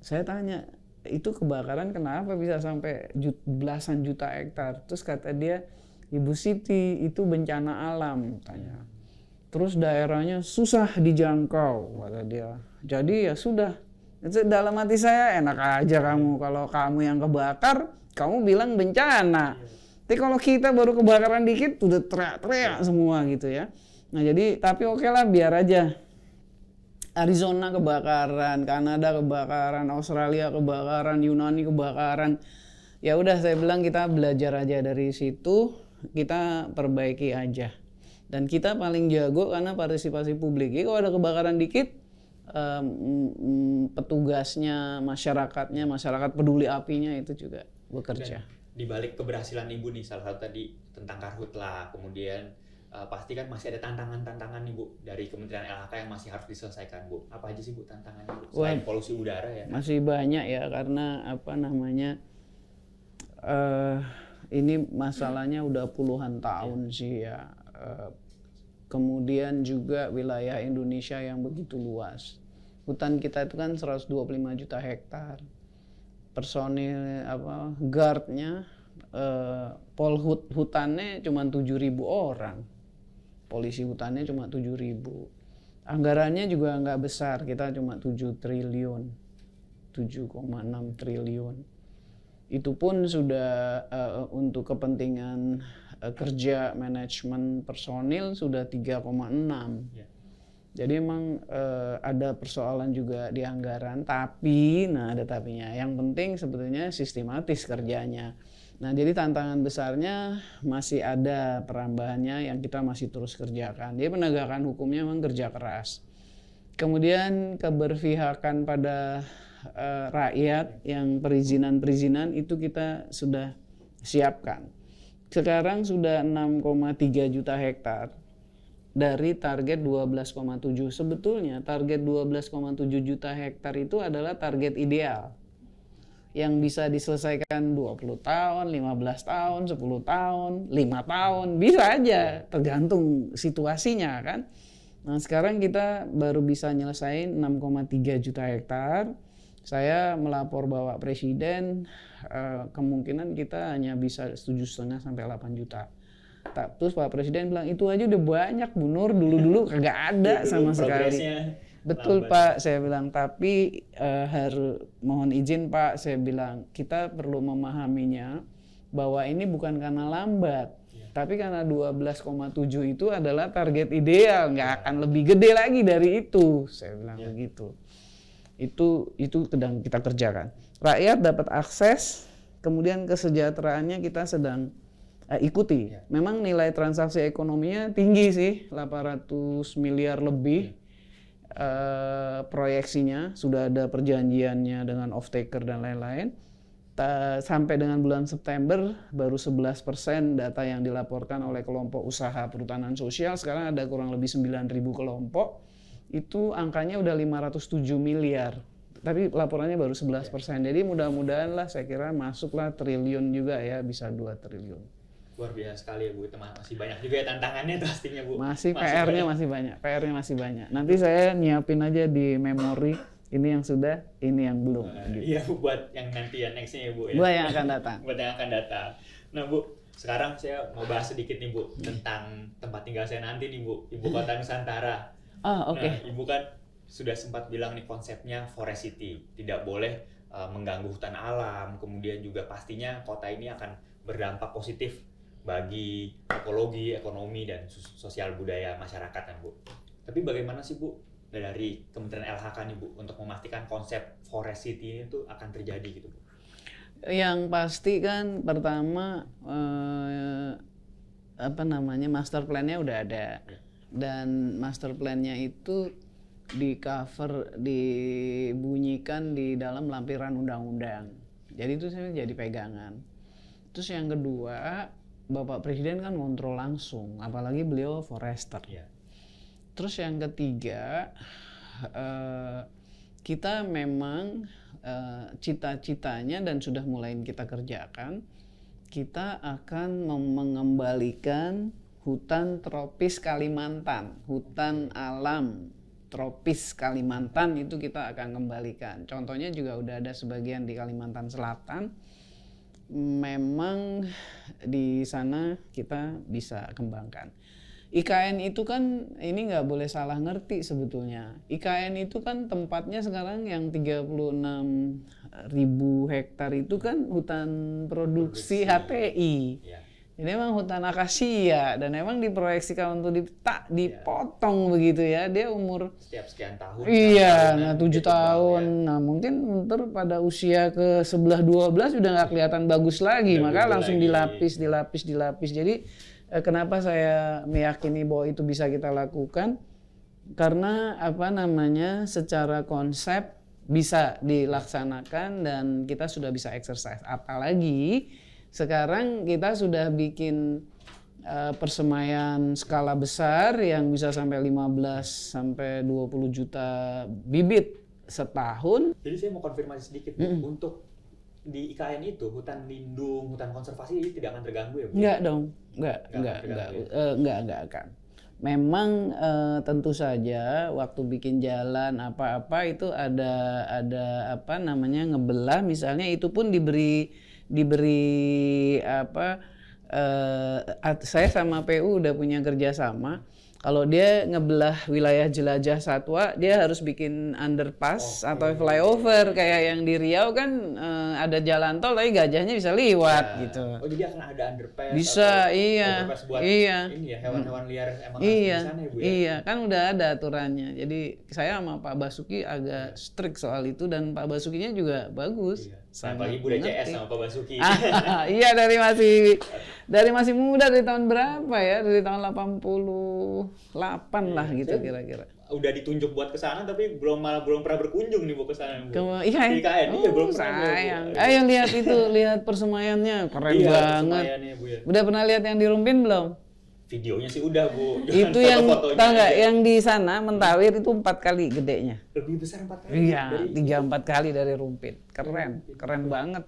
saya tanya itu kebakaran kenapa bisa sampai jut, belasan juta hektar terus kata dia ibu Siti itu bencana alam tanya terus daerahnya susah dijangkau kata dia jadi ya sudah itu dalam hati saya enak aja kamu kalau kamu yang kebakar kamu bilang bencana tapi kalau kita baru kebakaran dikit udah teriak-teriak semua gitu ya nah jadi tapi oke okay lah biar aja Arizona kebakaran, Kanada kebakaran, Australia kebakaran, Yunani kebakaran. Ya udah saya bilang kita belajar aja dari situ, kita perbaiki aja. Dan kita paling jago karena partisipasi publik. Jadi kalau ada kebakaran dikit, um, petugasnya, masyarakatnya, masyarakat peduli apinya itu juga bekerja. Dan di balik keberhasilan ibu nih salah satu tadi tentang karhutlah, kemudian uh, pasti kan masih ada tantangan-tantangan nih Bu dari Kementerian LHK yang masih harus diselesaikan Bu. Apa aja sih Bu tantangannya Bu? Selain Wah, polusi udara ya? Masih banyak ya karena apa namanya uh, ini masalahnya udah puluhan tahun ya. sih ya. Uh, kemudian juga wilayah Indonesia yang begitu luas. Hutan kita itu kan 125 juta hektar. Personil apa guardnya eh, polhut hutannya cuma 7.000 orang polisi hutannya cuma 7 ribu anggarannya juga nggak besar kita cuma 7 triliun 7,6 triliun itu pun sudah uh, untuk kepentingan uh, kerja manajemen personil sudah 3,6 yeah. jadi emang uh, ada persoalan juga di anggaran tapi nah ada tapinya yang penting sebetulnya sistematis kerjanya Nah, jadi tantangan besarnya masih ada perambahannya yang kita masih terus kerjakan. dia penegakan hukumnya memang kerja keras. Kemudian keberpihakan pada uh, rakyat yang perizinan-perizinan itu kita sudah siapkan. Sekarang sudah 6,3 juta hektar dari target 12,7. Sebetulnya target 12,7 juta hektar itu adalah target ideal yang bisa diselesaikan 20 tahun, 15 tahun, 10 tahun, 5 tahun, bisa aja tergantung situasinya kan. Nah, sekarang kita baru bisa nyelesain 6,3 juta hektar. Saya melapor bawa Presiden eh, kemungkinan kita hanya bisa setuju 7,5 sampai 8 juta. terus Pak Presiden bilang itu aja udah banyak Bu Nur dulu-dulu kagak ada sama sekali. Betul Lambat. Pak, saya bilang. Tapi uh, eh, harus mohon izin Pak, saya bilang kita perlu memahaminya bahwa ini bukan karena lambat, ya. tapi karena 12,7 itu adalah target ideal, nggak ya. akan lebih gede lagi dari itu. Saya bilang ya. begitu. Itu itu sedang kita kerjakan. Rakyat dapat akses, kemudian kesejahteraannya kita sedang uh, ikuti. Ya. Memang nilai transaksi ekonominya tinggi sih, 800 miliar lebih. Ya. Eh, proyeksinya, sudah ada perjanjiannya dengan off taker dan lain-lain. Sampai dengan bulan September baru 11% data yang dilaporkan oleh kelompok usaha perhutanan sosial sekarang ada kurang lebih 9.000 kelompok. Itu angkanya udah 507 miliar. Tapi laporannya baru 11%. Jadi mudah-mudahan lah saya kira masuklah triliun juga ya bisa 2 triliun luar biasa sekali ya Bu. masih banyak juga ya tantangannya tuh pastinya Bu. Masih, PR-nya masih banyak. PR-nya masih banyak. Nanti saya nyiapin aja di memori ini yang sudah, ini yang belum. Uh, Iya Bu, buat yang nanti ya nextnya ya Bu. Ya. Buat yang akan datang. buat yang akan datang. Nah Bu, sekarang saya mau bahas sedikit nih Bu tentang tempat tinggal saya nanti nih Bu, ibu kota Nusantara. Oh, oke. Okay. Nah, ibu kan sudah sempat bilang nih konsepnya forest city, tidak boleh uh, mengganggu hutan alam, kemudian juga pastinya kota ini akan berdampak positif bagi ekologi, ekonomi dan sosial budaya masyarakat kan Bu. Tapi bagaimana sih Bu dari Kementerian LHK nih Bu untuk memastikan konsep forest city ini tuh akan terjadi gitu Bu? Yang pasti kan pertama eh, apa namanya master plan-nya udah ada. Ya. Dan master plan-nya itu di cover dibunyikan di dalam lampiran undang-undang. Jadi itu saya jadi pegangan. Terus yang kedua Bapak Presiden kan ngontrol langsung, apalagi beliau forester. Yeah. Terus yang ketiga, uh, kita memang uh, cita-citanya dan sudah mulai kita kerjakan, kita akan mengembalikan hutan tropis Kalimantan, hutan alam tropis Kalimantan itu kita akan kembalikan. Contohnya juga udah ada sebagian di Kalimantan Selatan memang di sana kita bisa kembangkan. IKN itu kan ini nggak boleh salah ngerti sebetulnya. IKN itu kan tempatnya sekarang yang 36 ribu hektar itu kan hutan produksi, produksi. HTI. Ya ini emang hutan akasia dan emang diproyeksikan untuk di, tak dipotong begitu ya. Dia umur setiap sekian tahun. Iya, nah tujuh tahun. Ya. Nah mungkin ntar pada usia ke sebelah dua belas udah nggak kelihatan bagus lagi, udah maka langsung lagi. dilapis, dilapis, dilapis. Jadi eh, kenapa saya meyakini bahwa itu bisa kita lakukan? Karena apa namanya secara konsep bisa dilaksanakan dan kita sudah bisa exercise. Apalagi sekarang kita sudah bikin uh, eh, persemaian skala besar yang bisa sampai 15 sampai 20 juta bibit setahun. Jadi saya mau konfirmasi sedikit mm -hmm. untuk di IKN itu hutan lindung, hutan konservasi tidak akan terganggu ya Bu? Enggak dong, enggak, enggak, enggak, enggak, ya? enggak, eh, enggak, enggak akan. Memang uh, tentu saja waktu bikin jalan apa-apa itu ada ada apa namanya ngebelah misalnya itu pun diberi diberi apa uh, saya sama PU udah punya kerjasama kalau dia ngebelah wilayah jelajah satwa, dia harus bikin underpass oh, atau iya. flyover kayak yang di Riau kan uh, ada jalan tol tapi gajahnya bisa liwat ya. gitu. Oh jadi akan ada underpass. Bisa, iya. Underpass buat iya. ini ya hewan-hewan hmm. liar emang iya, di sana ya, Bu ya. Iya. kan udah ada aturannya. Jadi saya sama Pak Basuki agak iya. strict soal itu dan Pak Basukinya juga bagus. Iya. Sama Ibu dan CS sama Pak Basuki. Ah, iya dari masih dari masih muda dari tahun berapa ya? Dari tahun 88 lah iya, gitu kira-kira. Udah ditunjuk buat ke sana tapi belum malah belum pernah berkunjung nih Bu ke sana. Kema iya. KN iya, oh, iya belum sayang. Pernah, Ayo lihat itu, lihat persemayannya keren iya, banget. Bu, ya. Udah pernah lihat yang di Rumpin belum? videonya sih udah bu Jangan itu yang tau nggak yang di sana mentawir itu empat kali gedenya lebih besar empat kali iya tiga empat kali dari rumpit keren keren banget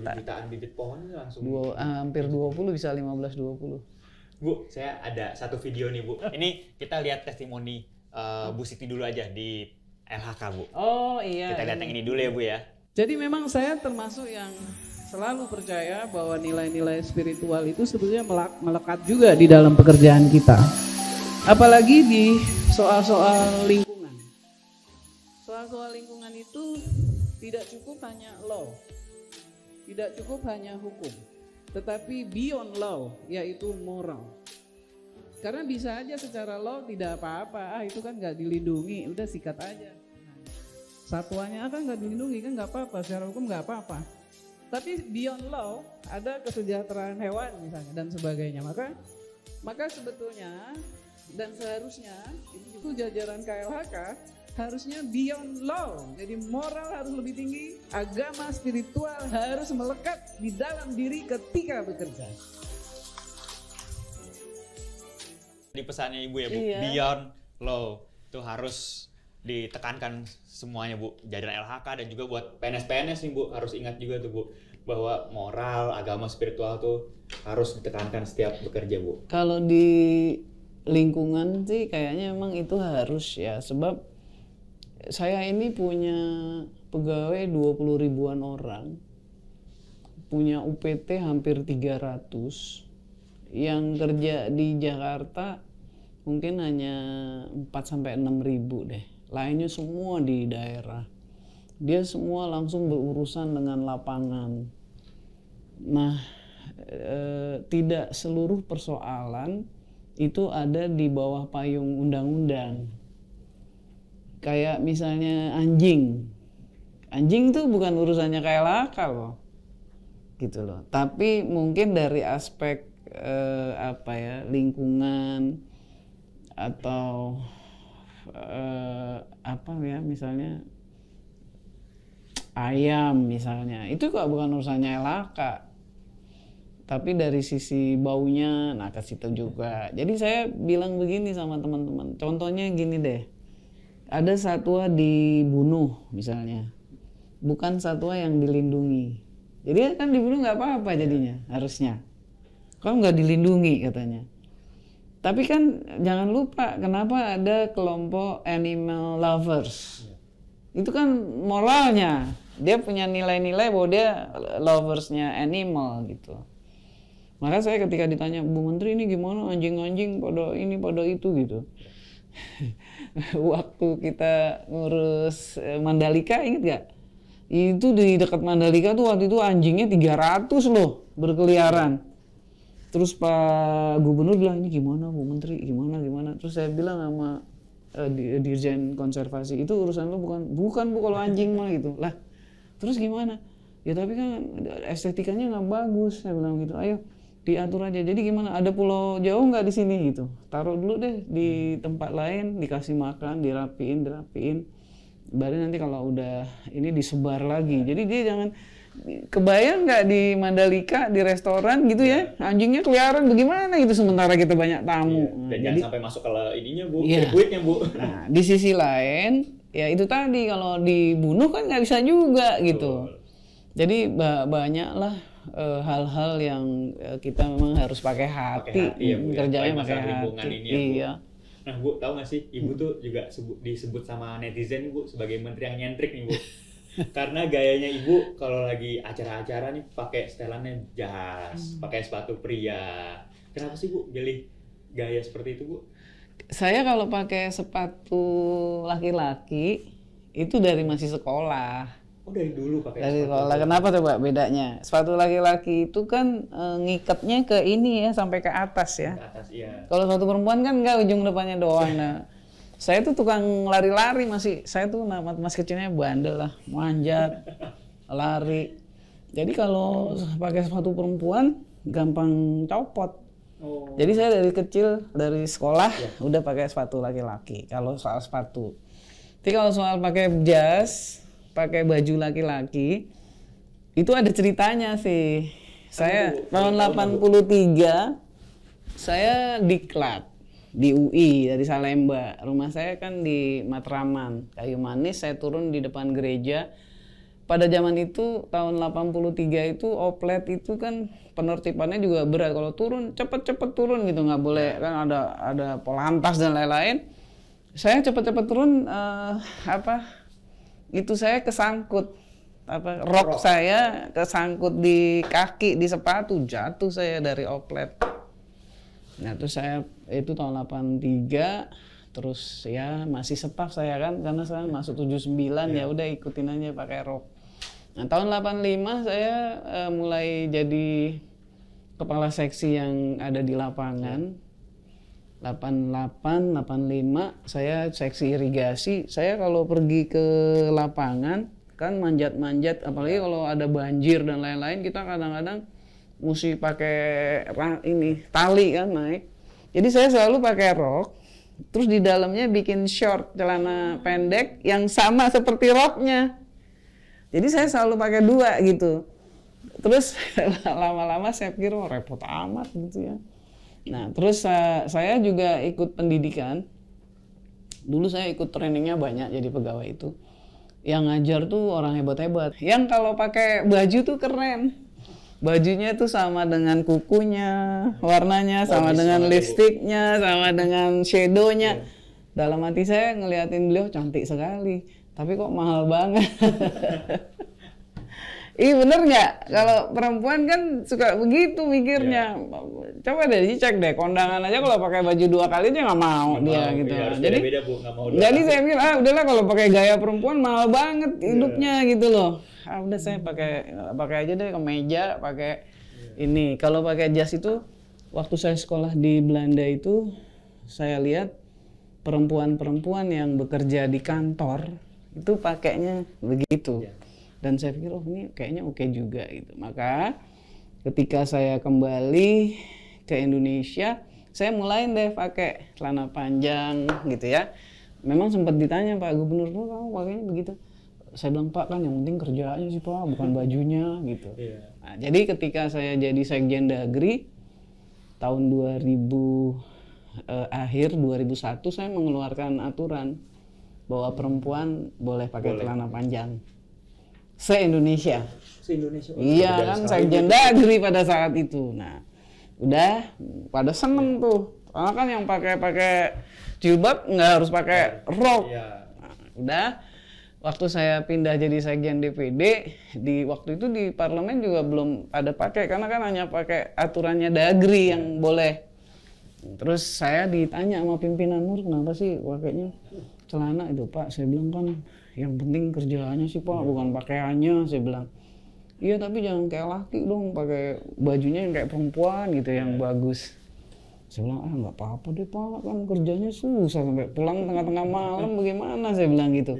jutaan bibit pohon langsung dua, eh, hampir 20 bisa 15 20 bu saya ada satu video nih bu ini kita lihat testimoni uh, Bu Siti dulu aja di LHK bu oh iya kita lihat iya. yang ini dulu ya bu ya jadi memang saya termasuk yang selalu percaya bahwa nilai-nilai spiritual itu sebetulnya melekat juga di dalam pekerjaan kita. Apalagi di soal-soal lingkungan. Soal-soal lingkungan itu tidak cukup hanya law, tidak cukup hanya hukum, tetapi beyond law yaitu moral. Karena bisa aja secara law tidak apa-apa, ah itu kan nggak dilindungi, udah sikat aja. Nah, Satuannya akan nggak dilindungi kan nggak apa-apa, secara hukum nggak apa-apa tapi beyond law ada kesejahteraan hewan misalnya dan sebagainya. Maka maka sebetulnya dan seharusnya itu jajaran KLHK harusnya beyond law. Jadi moral harus lebih tinggi, agama spiritual harus melekat di dalam diri ketika bekerja. Di pesannya Ibu ya Bu, iya. beyond law itu harus ditekankan semuanya Bu, jajaran LHK dan juga buat PNS-PNS nih Bu, harus ingat juga tuh Bu bahwa moral, agama, spiritual tuh harus ditekankan setiap bekerja Bu. Kalau di lingkungan sih kayaknya emang itu harus ya sebab saya ini punya pegawai 20 ribuan orang punya UPT hampir 300 yang kerja di Jakarta mungkin hanya 4 sampai 6 ribu deh lainnya semua di daerah. Dia semua langsung berurusan dengan lapangan. Nah, e, tidak seluruh persoalan itu ada di bawah payung undang-undang. Kayak misalnya anjing. Anjing tuh bukan urusannya kayak laka loh. Gitu loh. Tapi mungkin dari aspek e, apa ya lingkungan atau uh, apa ya misalnya ayam misalnya itu kok bukan urusannya laka tapi dari sisi baunya nah ke situ juga jadi saya bilang begini sama teman-teman contohnya gini deh ada satwa dibunuh misalnya bukan satwa yang dilindungi jadi kan dibunuh nggak apa-apa jadinya harusnya kalau nggak dilindungi katanya tapi kan jangan lupa kenapa ada kelompok animal lovers. Itu kan moralnya. Dia punya nilai-nilai bahwa dia loversnya animal gitu. Maka saya ketika ditanya, Bu Menteri ini gimana anjing-anjing pada ini pada itu gitu. Waktu kita ngurus eh, Mandalika inget gak? Itu di dekat Mandalika tuh waktu itu anjingnya 300 loh berkeliaran terus Pak Gubernur bilang ini gimana Bu Menteri gimana gimana terus saya bilang sama uh, dirjen konservasi itu urusan lu bukan bukan bu kalau anjing mah gitu lah terus gimana ya tapi kan estetikanya nggak bagus saya bilang gitu ayo diatur aja jadi gimana ada pulau jauh nggak di sini gitu taruh dulu deh di tempat lain dikasih makan dirapiin dirapiin baru nanti kalau udah ini disebar lagi jadi dia jangan kebayang nggak di Mandalika di restoran gitu ya, ya anjingnya keliaran bagaimana gitu sementara kita banyak tamu ya, dan nah, jangan jadi, sampai masuk ke ininya bu ya. kuitnya bu nah di sisi lain ya itu tadi kalau dibunuh kan nggak bisa juga gitu. Betul. gitu jadi banyaklah hal eh, hal-hal yang eh, kita memang harus pakai hati, pakai hati ya, Bu, ya. kerjanya pakai hati ini ya, iya Nah, Bu, tahu nggak sih, Ibu hmm. tuh juga disebut sama netizen, Bu, sebagai menteri yang nyentrik nih, Bu. karena gayanya ibu kalau lagi acara-acara nih pakai setelannya jas hmm. pakai sepatu pria kenapa sih bu pilih gaya seperti itu bu saya kalau pakai sepatu laki-laki itu dari masih sekolah Oh dari dulu pakai dari sepatu. Sekolah. Kenapa tuh Pak bedanya? Sepatu laki-laki itu kan e, ngikatnya ke ini ya sampai ke atas ya. Ke atas iya. Kalau sepatu perempuan kan enggak ujung depannya doang. nah saya tuh tukang lari-lari masih saya tuh nama mas kecilnya bandel lah manjat lari jadi kalau pakai sepatu perempuan gampang copot oh. jadi saya dari kecil dari sekolah yeah. udah pakai sepatu laki-laki kalau soal sepatu tapi kalau soal pakai jas pakai baju laki-laki itu ada ceritanya sih saya tahun 83 saya diklat di UI dari Salemba. Rumah saya kan di Matraman, Kayu Manis. Saya turun di depan gereja. Pada zaman itu tahun 83 itu oplet itu kan penertibannya juga berat. Kalau turun cepet-cepet turun gitu nggak boleh ya. kan ada ada polantas dan lain-lain. Saya cepet-cepet turun uh, apa itu saya kesangkut apa rok, rok saya kesangkut di kaki di sepatu jatuh saya dari oplet Nah terus saya itu tahun 83 terus ya masih staff saya kan karena saya masuk 79 yeah. Iya. ya udah ikutin aja pakai rok. Nah tahun 85 saya uh, mulai jadi kepala seksi yang ada di lapangan. Yeah. 88, 85 saya seksi irigasi. Saya kalau pergi ke lapangan kan manjat-manjat apalagi iya. kalau ada banjir dan lain-lain kita kadang-kadang mesti pakai ini tali kan naik. Jadi saya selalu pakai rok, terus di dalamnya bikin short celana pendek yang sama seperti roknya. Jadi saya selalu pakai dua gitu. Terus lama-lama saya pikir oh, repot amat gitu ya. Nah terus saya juga ikut pendidikan. Dulu saya ikut trainingnya banyak jadi pegawai itu. Yang ngajar tuh orang hebat-hebat. Yang kalau pakai baju tuh keren bajunya itu sama dengan kukunya, warnanya oh, sama dengan lipstiknya, sama dengan shadownya. Yeah. Dalam hati saya ngeliatin beliau cantik sekali, tapi kok mahal banget. Ih bener nggak? Kalau perempuan kan suka begitu mikirnya. Yeah. Coba deh dicek deh kondangan aja kalau pakai baju dua kali aja nggak mau gak dia mau, gitu. Ya, jadi beda, bu. Gak mau jadi saya mikir ah udahlah kalau pakai gaya perempuan mahal banget hidupnya yeah. gitu loh ah udah saya hmm. pakai pakai aja deh kemeja pakai yeah. ini kalau pakai jas itu waktu saya sekolah di Belanda itu saya lihat perempuan-perempuan yang bekerja di kantor itu pakainya begitu yeah. dan saya pikir oh ini kayaknya oke okay juga gitu maka ketika saya kembali ke Indonesia saya mulai deh pakai celana panjang gitu ya memang sempat ditanya Pak Gubernur, kamu pakainya begitu? saya bilang pak kan yang penting kerjaannya sih pak bukan hmm. bajunya gitu yeah. nah, jadi ketika saya jadi sekjen dagri tahun 2000 eh, akhir 2001 saya mengeluarkan aturan bahwa perempuan boleh pakai boleh. celana panjang se Indonesia se Indonesia oh, iya kan sekjen gitu. dagri pada saat itu nah udah pada seneng yeah. tuh karena kan yang pakai pakai jilbab nggak harus pakai iya. rok yeah. nah, udah waktu saya pindah jadi sekjen DPD di waktu itu di parlemen juga belum ada pakai karena kan hanya pakai aturannya Dagri iya. yang boleh. Terus saya ditanya sama pimpinan Nur kenapa sih pakainya celana itu Pak? Saya bilang kan yang penting kerjaannya sih Pak iya. bukan pakaiannya saya bilang. Iya tapi jangan kayak laki dong pakai bajunya yang kayak perempuan gitu yang iya. bagus. Saya bilang ah nggak apa-apa deh Pak kan kerjanya susah sampai pulang tengah-tengah malam bagaimana saya bilang gitu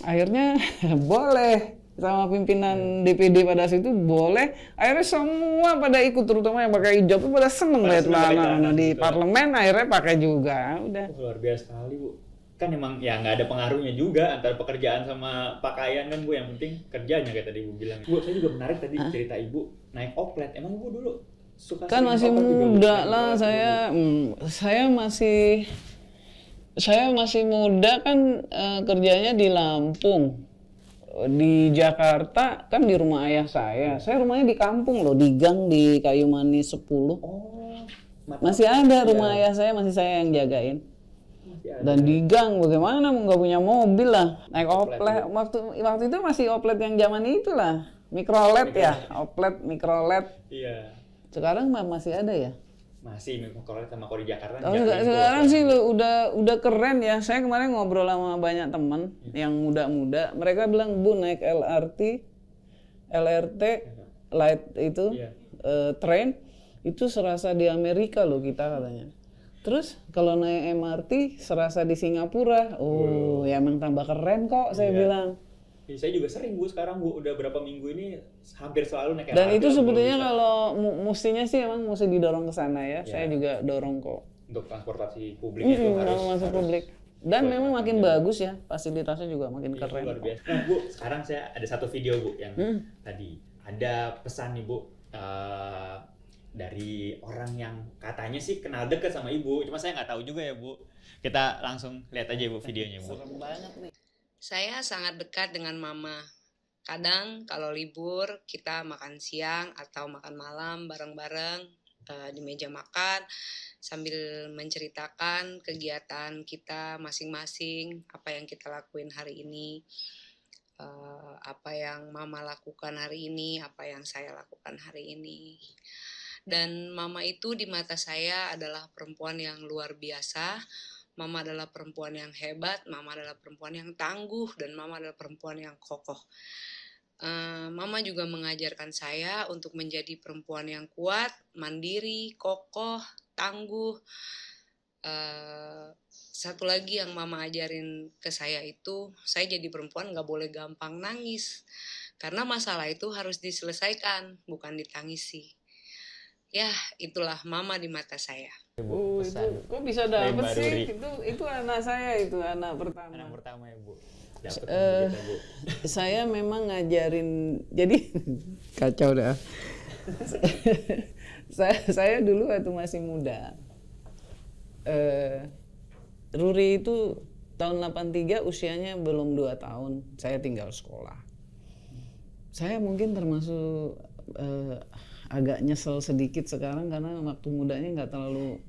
akhirnya boleh sama pimpinan DPD pada saat itu boleh akhirnya semua pada ikut terutama yang pakai hijab itu pada seneng lihat mana di gitu. parlemen akhirnya pakai juga udah luar biasa sekali bu kan emang ya nggak ada pengaruhnya juga antara pekerjaan sama pakaian kan bu yang penting kerjanya kayak tadi ibu bilang bu saya juga menarik tadi Hah? cerita ibu naik oplet emang bu dulu suka kan masih muda lah saya hmm, saya masih saya masih muda kan e, kerjanya di Lampung di Jakarta kan di rumah ayah saya. Saya rumahnya di kampung loh, di gang di Kayu Manis 10. Oh. Masih ada rumah iya. ayah saya, masih saya yang jagain. Dan di gang bagaimana nggak punya mobil lah. Naik oplet waktu waktu itu masih oplet yang zaman itu lah mikrolet ya, oplet mikrolet. Iya. Sekarang masih ada ya? masih kalau sama kalau di Jakarta oh, sekarang sih udah udah keren ya saya kemarin ngobrol sama banyak teman ya. yang muda-muda mereka bilang bu naik LRT LRT iya. light itu ya. uh, train itu serasa di Amerika loh kita katanya Terus kalau naik MRT serasa di Singapura. Oh, wow. ya emang tambah keren kok saya yeah. bilang. Ya, saya juga sering bu sekarang bu udah berapa minggu ini hampir selalu naik Dan itu sebetulnya kalau mestinya sih emang mesti didorong ke sana ya. ya. Saya juga dorong kok. Untuk transportasi publik mm, itu harus, harus publik. Dan memang makin ya. bagus ya, fasilitasnya juga makin ya, keren. Luar biasa. Nah, Bu, sekarang saya ada satu video Bu yang hmm. tadi ada pesan nih Bu uh, dari orang yang katanya sih kenal deket sama ibu, cuma saya nggak tahu juga ya bu. Kita langsung lihat aja bu videonya bu. Serem banget nih. Saya sangat dekat dengan mama. Kadang kalau libur kita makan siang atau makan malam bareng-bareng uh, di meja makan sambil menceritakan kegiatan kita masing-masing, apa yang kita lakuin hari ini uh, apa yang mama lakukan hari ini, apa yang saya lakukan hari ini. Dan mama itu di mata saya adalah perempuan yang luar biasa, mama adalah perempuan yang hebat, mama adalah perempuan yang tangguh, dan mama adalah perempuan yang kokoh. Uh, mama juga mengajarkan saya untuk menjadi perempuan yang kuat, mandiri, kokoh, tangguh. Uh, satu lagi yang mama ajarin ke saya itu, saya jadi perempuan nggak boleh gampang nangis. Karena masalah itu harus diselesaikan, bukan ditangisi ya itulah mama di mata saya. ibu oh, itu kok bisa dapet sih? Itu itu anak saya itu anak pertama. Anak pertama ya bu. uh, kita, eh, bu. Saya memang ngajarin jadi kacau dah. saya saya dulu waktu masih muda. Uh, Ruri itu tahun 83 usianya belum 2 tahun. Saya tinggal sekolah. Saya mungkin termasuk uh, agak nyesel sedikit sekarang karena waktu mudanya nggak terlalu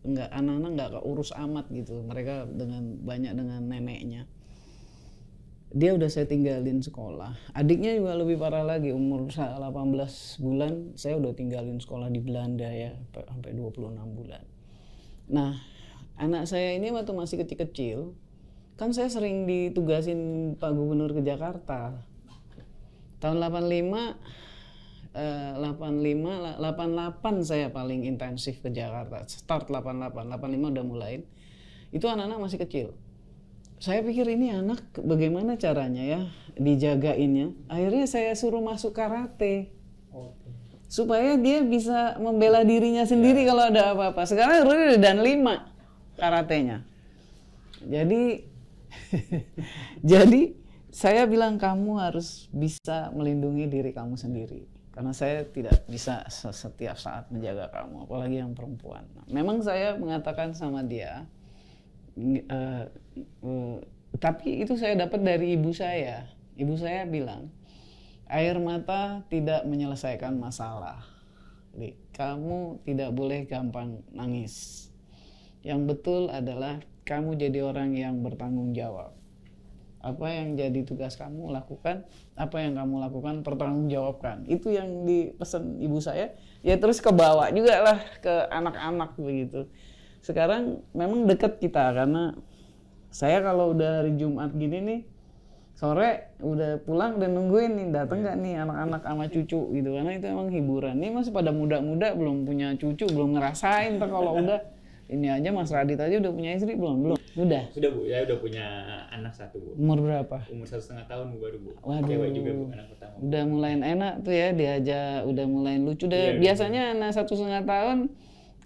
nggak anak-anak nggak keurus amat gitu mereka dengan banyak dengan neneknya dia udah saya tinggalin sekolah adiknya juga lebih parah lagi umur 18 bulan saya udah tinggalin sekolah di Belanda ya sampai 26 bulan nah anak saya ini waktu masih kecil-kecil kan saya sering ditugasin Pak Gubernur ke Jakarta tahun 85 Eh, lima 85 88 saya paling intensif ke Jakarta start 88 85 udah mulai itu anak-anak masih kecil saya pikir ini anak bagaimana caranya ya dijagainnya akhirnya saya suruh masuk karate supaya dia bisa membela dirinya sendiri ya. kalau ada apa-apa. Sekarang udah dan lima karatenya. Jadi jadi saya bilang kamu harus bisa melindungi diri kamu sendiri karena saya tidak bisa setiap saat menjaga kamu, apalagi yang perempuan. Nah, memang saya mengatakan sama dia, uh, uh, tapi itu saya dapat dari ibu saya. Ibu saya bilang, air mata tidak menyelesaikan masalah. Kamu tidak boleh gampang nangis. Yang betul adalah kamu jadi orang yang bertanggung jawab apa yang jadi tugas kamu lakukan apa yang kamu lakukan pertanggungjawabkan itu yang dipesan ibu saya ya terus ke bawah juga lah ke anak-anak begitu sekarang memang deket kita karena saya kalau udah hari Jumat gini nih sore udah pulang dan nungguin nih dateng iya. nggak nih anak-anak sama cucu gitu karena itu emang hiburan nih masih pada muda-muda belum punya cucu belum ngerasain tuh kalau udah ini aja Mas Radit aja udah punya istri belum? Belum. Udah. Sudah Bu, ya udah punya anak satu Bu. Umur berapa? Umur satu setengah tahun Bu baru Bu. Waduh. Cewek juga Bu, anak pertama. Udah mulai enak tuh ya diajak, udah mulai lucu. deh. ya, iya, biasanya ya. anak satu setengah tahun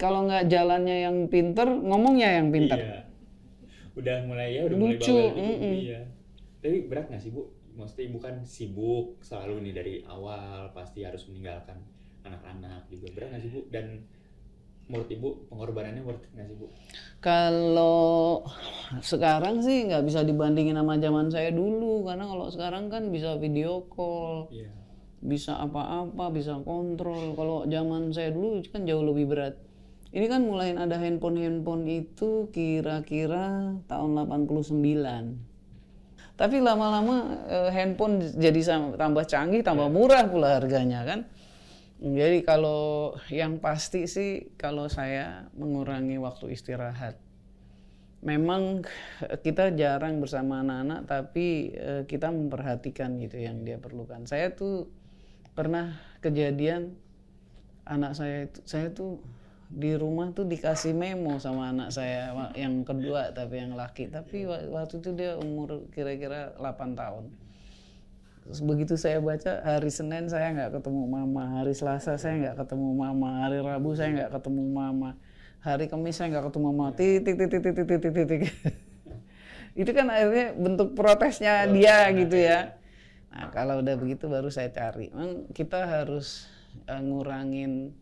kalau nggak jalannya yang pinter, ngomongnya yang pinter. Iya. Udah mulai ya, udah lucu. mulai bawel. Gitu, mm -mm. Iya. Tapi berat nggak sih Bu? Maksudnya Ibu kan sibuk selalu nih dari awal, pasti harus meninggalkan anak-anak juga. Berat nggak sih Bu? Dan menurut ibu pengorbanannya worth it nggak sih bu? Kalau sekarang sih nggak bisa dibandingin sama zaman saya dulu karena kalau sekarang kan bisa video call, yeah. bisa apa-apa, bisa kontrol. Kalau zaman saya dulu kan jauh lebih berat. Ini kan mulai ada handphone-handphone itu kira-kira tahun 89. Tapi lama-lama eh, handphone jadi tambah canggih, tambah iya. murah pula harganya kan jadi kalau yang pasti sih kalau saya mengurangi waktu istirahat. Memang kita jarang bersama anak-anak tapi eh, kita memperhatikan gitu yang dia perlukan. Saya tuh pernah kejadian anak saya itu saya tuh di rumah tuh dikasih memo sama anak saya yang kedua tapi yang laki tapi waktu itu dia umur kira-kira 8 tahun Terus begitu saya baca hari Senin saya nggak ketemu mama, hari Selasa saya nggak ketemu mama, hari Rabu saya nggak ketemu mama, hari Kamis saya nggak ketemu mama. Titik titik titik titik titik Itu kan akhirnya bentuk protesnya dia gitu ya. Nah kalau udah begitu baru saya cari. Memang kita harus uh, ngurangin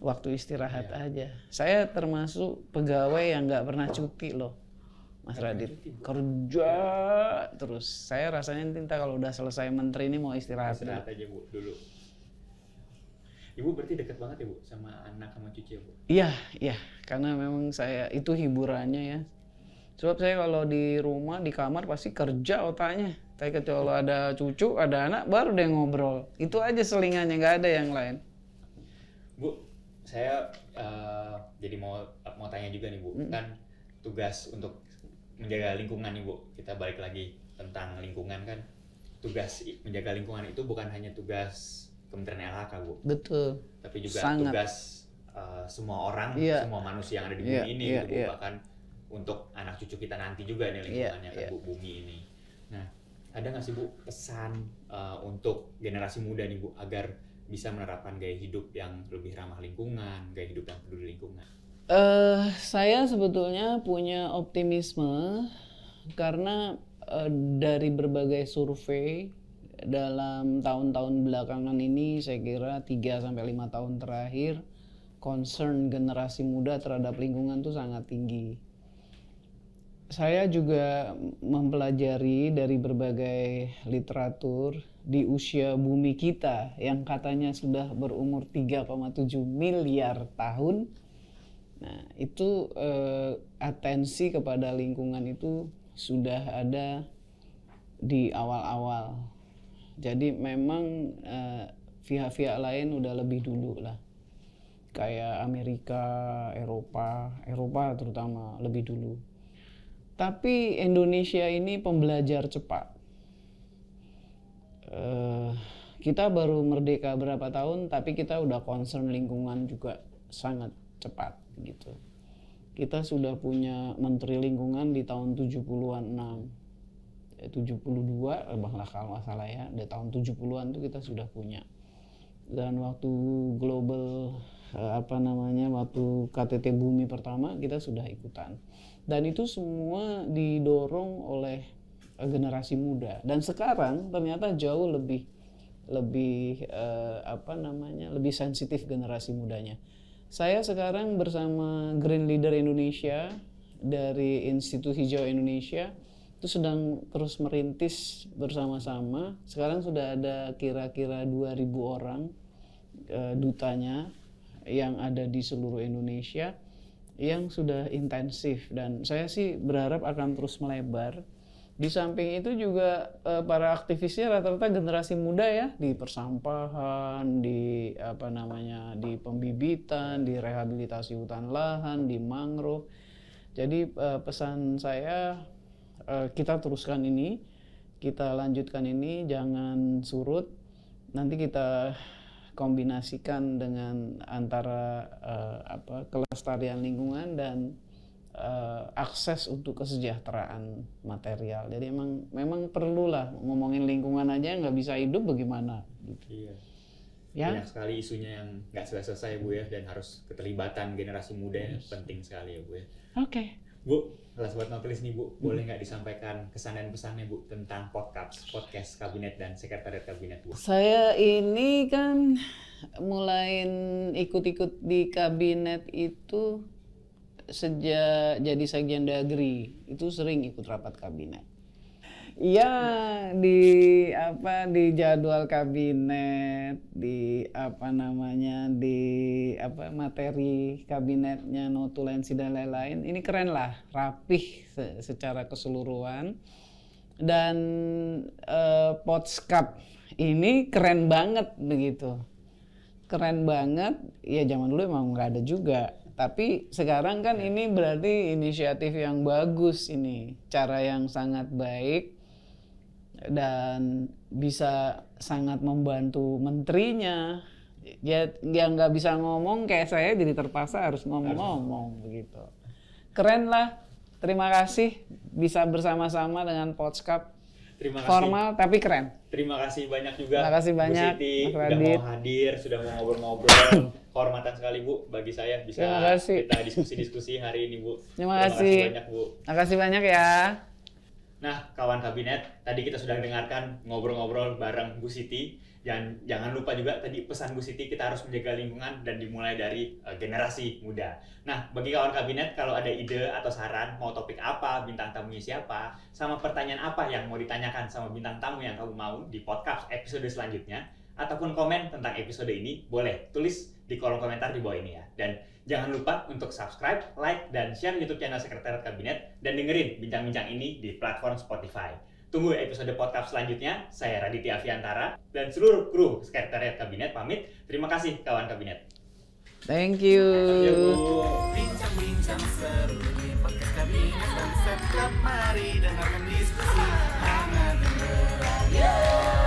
waktu istirahat iya. aja. Saya termasuk pegawai yang nggak pernah cuti loh Mas Radit. Kerja terus. Saya rasanya tinta kalau udah selesai menteri ini mau istirahat. Istirahat aja bu dulu. Ibu berarti dekat banget ya bu sama anak sama cucu ya bu? Iya iya karena memang saya itu hiburannya ya. Sebab saya kalau di rumah di kamar pasti kerja otaknya. Tapi kalau ada cucu ada anak baru deh ngobrol. Itu aja selingannya nggak ada yang lain. Bu saya uh, jadi mau mau tanya juga nih bu mm. kan tugas untuk menjaga lingkungan ibu kita balik lagi tentang lingkungan kan tugas menjaga lingkungan itu bukan hanya tugas Kementerian LHK bu betul tapi juga Sangat. tugas uh, semua orang yeah. semua manusia yang ada di iya, bumi yeah, ini yeah, gitu, yeah. bahkan untuk anak cucu kita nanti juga nih iya, lingkungannya yeah, kan iya. bu bumi ini nah ada nggak sih bu pesan uh, untuk generasi muda nih bu agar bisa menerapkan gaya hidup yang lebih ramah lingkungan gaya hidup yang peduli lingkungan Uh, saya sebetulnya punya optimisme karena uh, dari berbagai survei dalam tahun-tahun belakangan ini saya kira 3 sampai 5 tahun terakhir concern generasi muda terhadap lingkungan itu sangat tinggi. Saya juga mempelajari dari berbagai literatur di usia bumi kita yang katanya sudah berumur 3,7 miliar tahun Nah, itu eh, atensi kepada lingkungan itu sudah ada di awal-awal. Jadi memang eh, pihak-pihak eh, lain udah lebih dulu lah. Kayak Amerika, Eropa, Eropa terutama lebih dulu. Tapi Indonesia ini pembelajar cepat. Uh, kita baru merdeka berapa tahun, tapi kita udah concern lingkungan juga sangat cepat gitu. Kita sudah punya menteri lingkungan di tahun 70-an 6. 72 bahkan kalau masalah ya, di tahun 70-an tuh kita sudah punya. Dan waktu global eh, apa namanya waktu KTT Bumi pertama kita sudah ikutan. Dan itu semua didorong oleh eh, generasi muda. Dan sekarang ternyata jauh lebih lebih eh, apa namanya lebih sensitif generasi mudanya saya sekarang bersama Green Leader Indonesia dari Institut Hijau Indonesia itu sedang terus merintis bersama-sama. Sekarang sudah ada kira-kira 2000 orang e, dutanya yang ada di seluruh Indonesia yang sudah intensif dan saya sih berharap akan terus melebar di samping itu juga uh, para aktivisnya rata-rata generasi muda ya di persampahan, di apa namanya, di pembibitan, di rehabilitasi hutan lahan, di mangrove. Jadi uh, pesan saya uh, kita teruskan ini, kita lanjutkan ini, jangan surut. Nanti kita kombinasikan dengan antara uh, apa kelestarian lingkungan dan uh, akses untuk kesejahteraan material. Jadi emang memang perlulah ngomongin lingkungan aja nggak bisa hidup bagaimana. Gitu. Iya. Ya? Banyak sekali isunya yang nggak selesai selesai bu ya dan harus keterlibatan generasi muda ya, yes. penting sekali ya bu ya. Oke. Okay. Bu, last buat not nih Bu, hmm. boleh nggak disampaikan kesan dan pesannya Bu tentang podcast, podcast kabinet dan sekretariat kabinet Bu? Saya ini kan mulai ikut-ikut di kabinet itu sejak jadi sekjen dagri itu sering ikut rapat kabinet. Iya di apa di jadwal kabinet di apa namanya di apa materi kabinetnya notulensi dan lain-lain ini keren lah rapih se secara keseluruhan dan eh, potskap ini keren banget begitu keren banget ya zaman dulu emang nggak ada juga tapi sekarang kan ya. ini berarti inisiatif yang bagus ini, cara yang sangat baik dan bisa sangat membantu menterinya. Ya yang nggak bisa ngomong kayak saya jadi terpaksa harus ngomong-ngomong begitu. Keren lah. Terima kasih bisa bersama-sama dengan Potscap Terima kasih. Formal tapi keren. Terima kasih banyak juga. Terima kasih banyak. Bu Siti, sudah mau hadir, sudah mau ngobrol-ngobrol. Kehormatan sekali Bu bagi saya bisa kita diskusi-diskusi hari ini Bu. Terima, Terima kasih. kasih banyak Bu. Terima kasih banyak ya. Nah, kawan kabinet, tadi kita sudah dengarkan ngobrol-ngobrol bareng Bu Siti Jangan, jangan lupa juga tadi pesan Bu Siti kita harus menjaga lingkungan dan dimulai dari uh, generasi muda. Nah, bagi kawan kabinet kalau ada ide atau saran mau topik apa, bintang tamunya siapa, sama pertanyaan apa yang mau ditanyakan sama bintang tamu yang kamu mau di podcast episode selanjutnya, ataupun komen tentang episode ini, boleh tulis di kolom komentar di bawah ini ya. Dan jangan lupa untuk subscribe, like, dan share YouTube channel Sekretariat Kabinet dan dengerin bincang-bincang ini di platform Spotify. Tunggu episode podcast selanjutnya. Saya Raditya Aviantara dan seluruh kru Sekretariat Kabinet pamit. Terima kasih kawan Kabinet. Thank you. Bincang-bincang seru di podcast dengarkan diskusi hangat Yeah.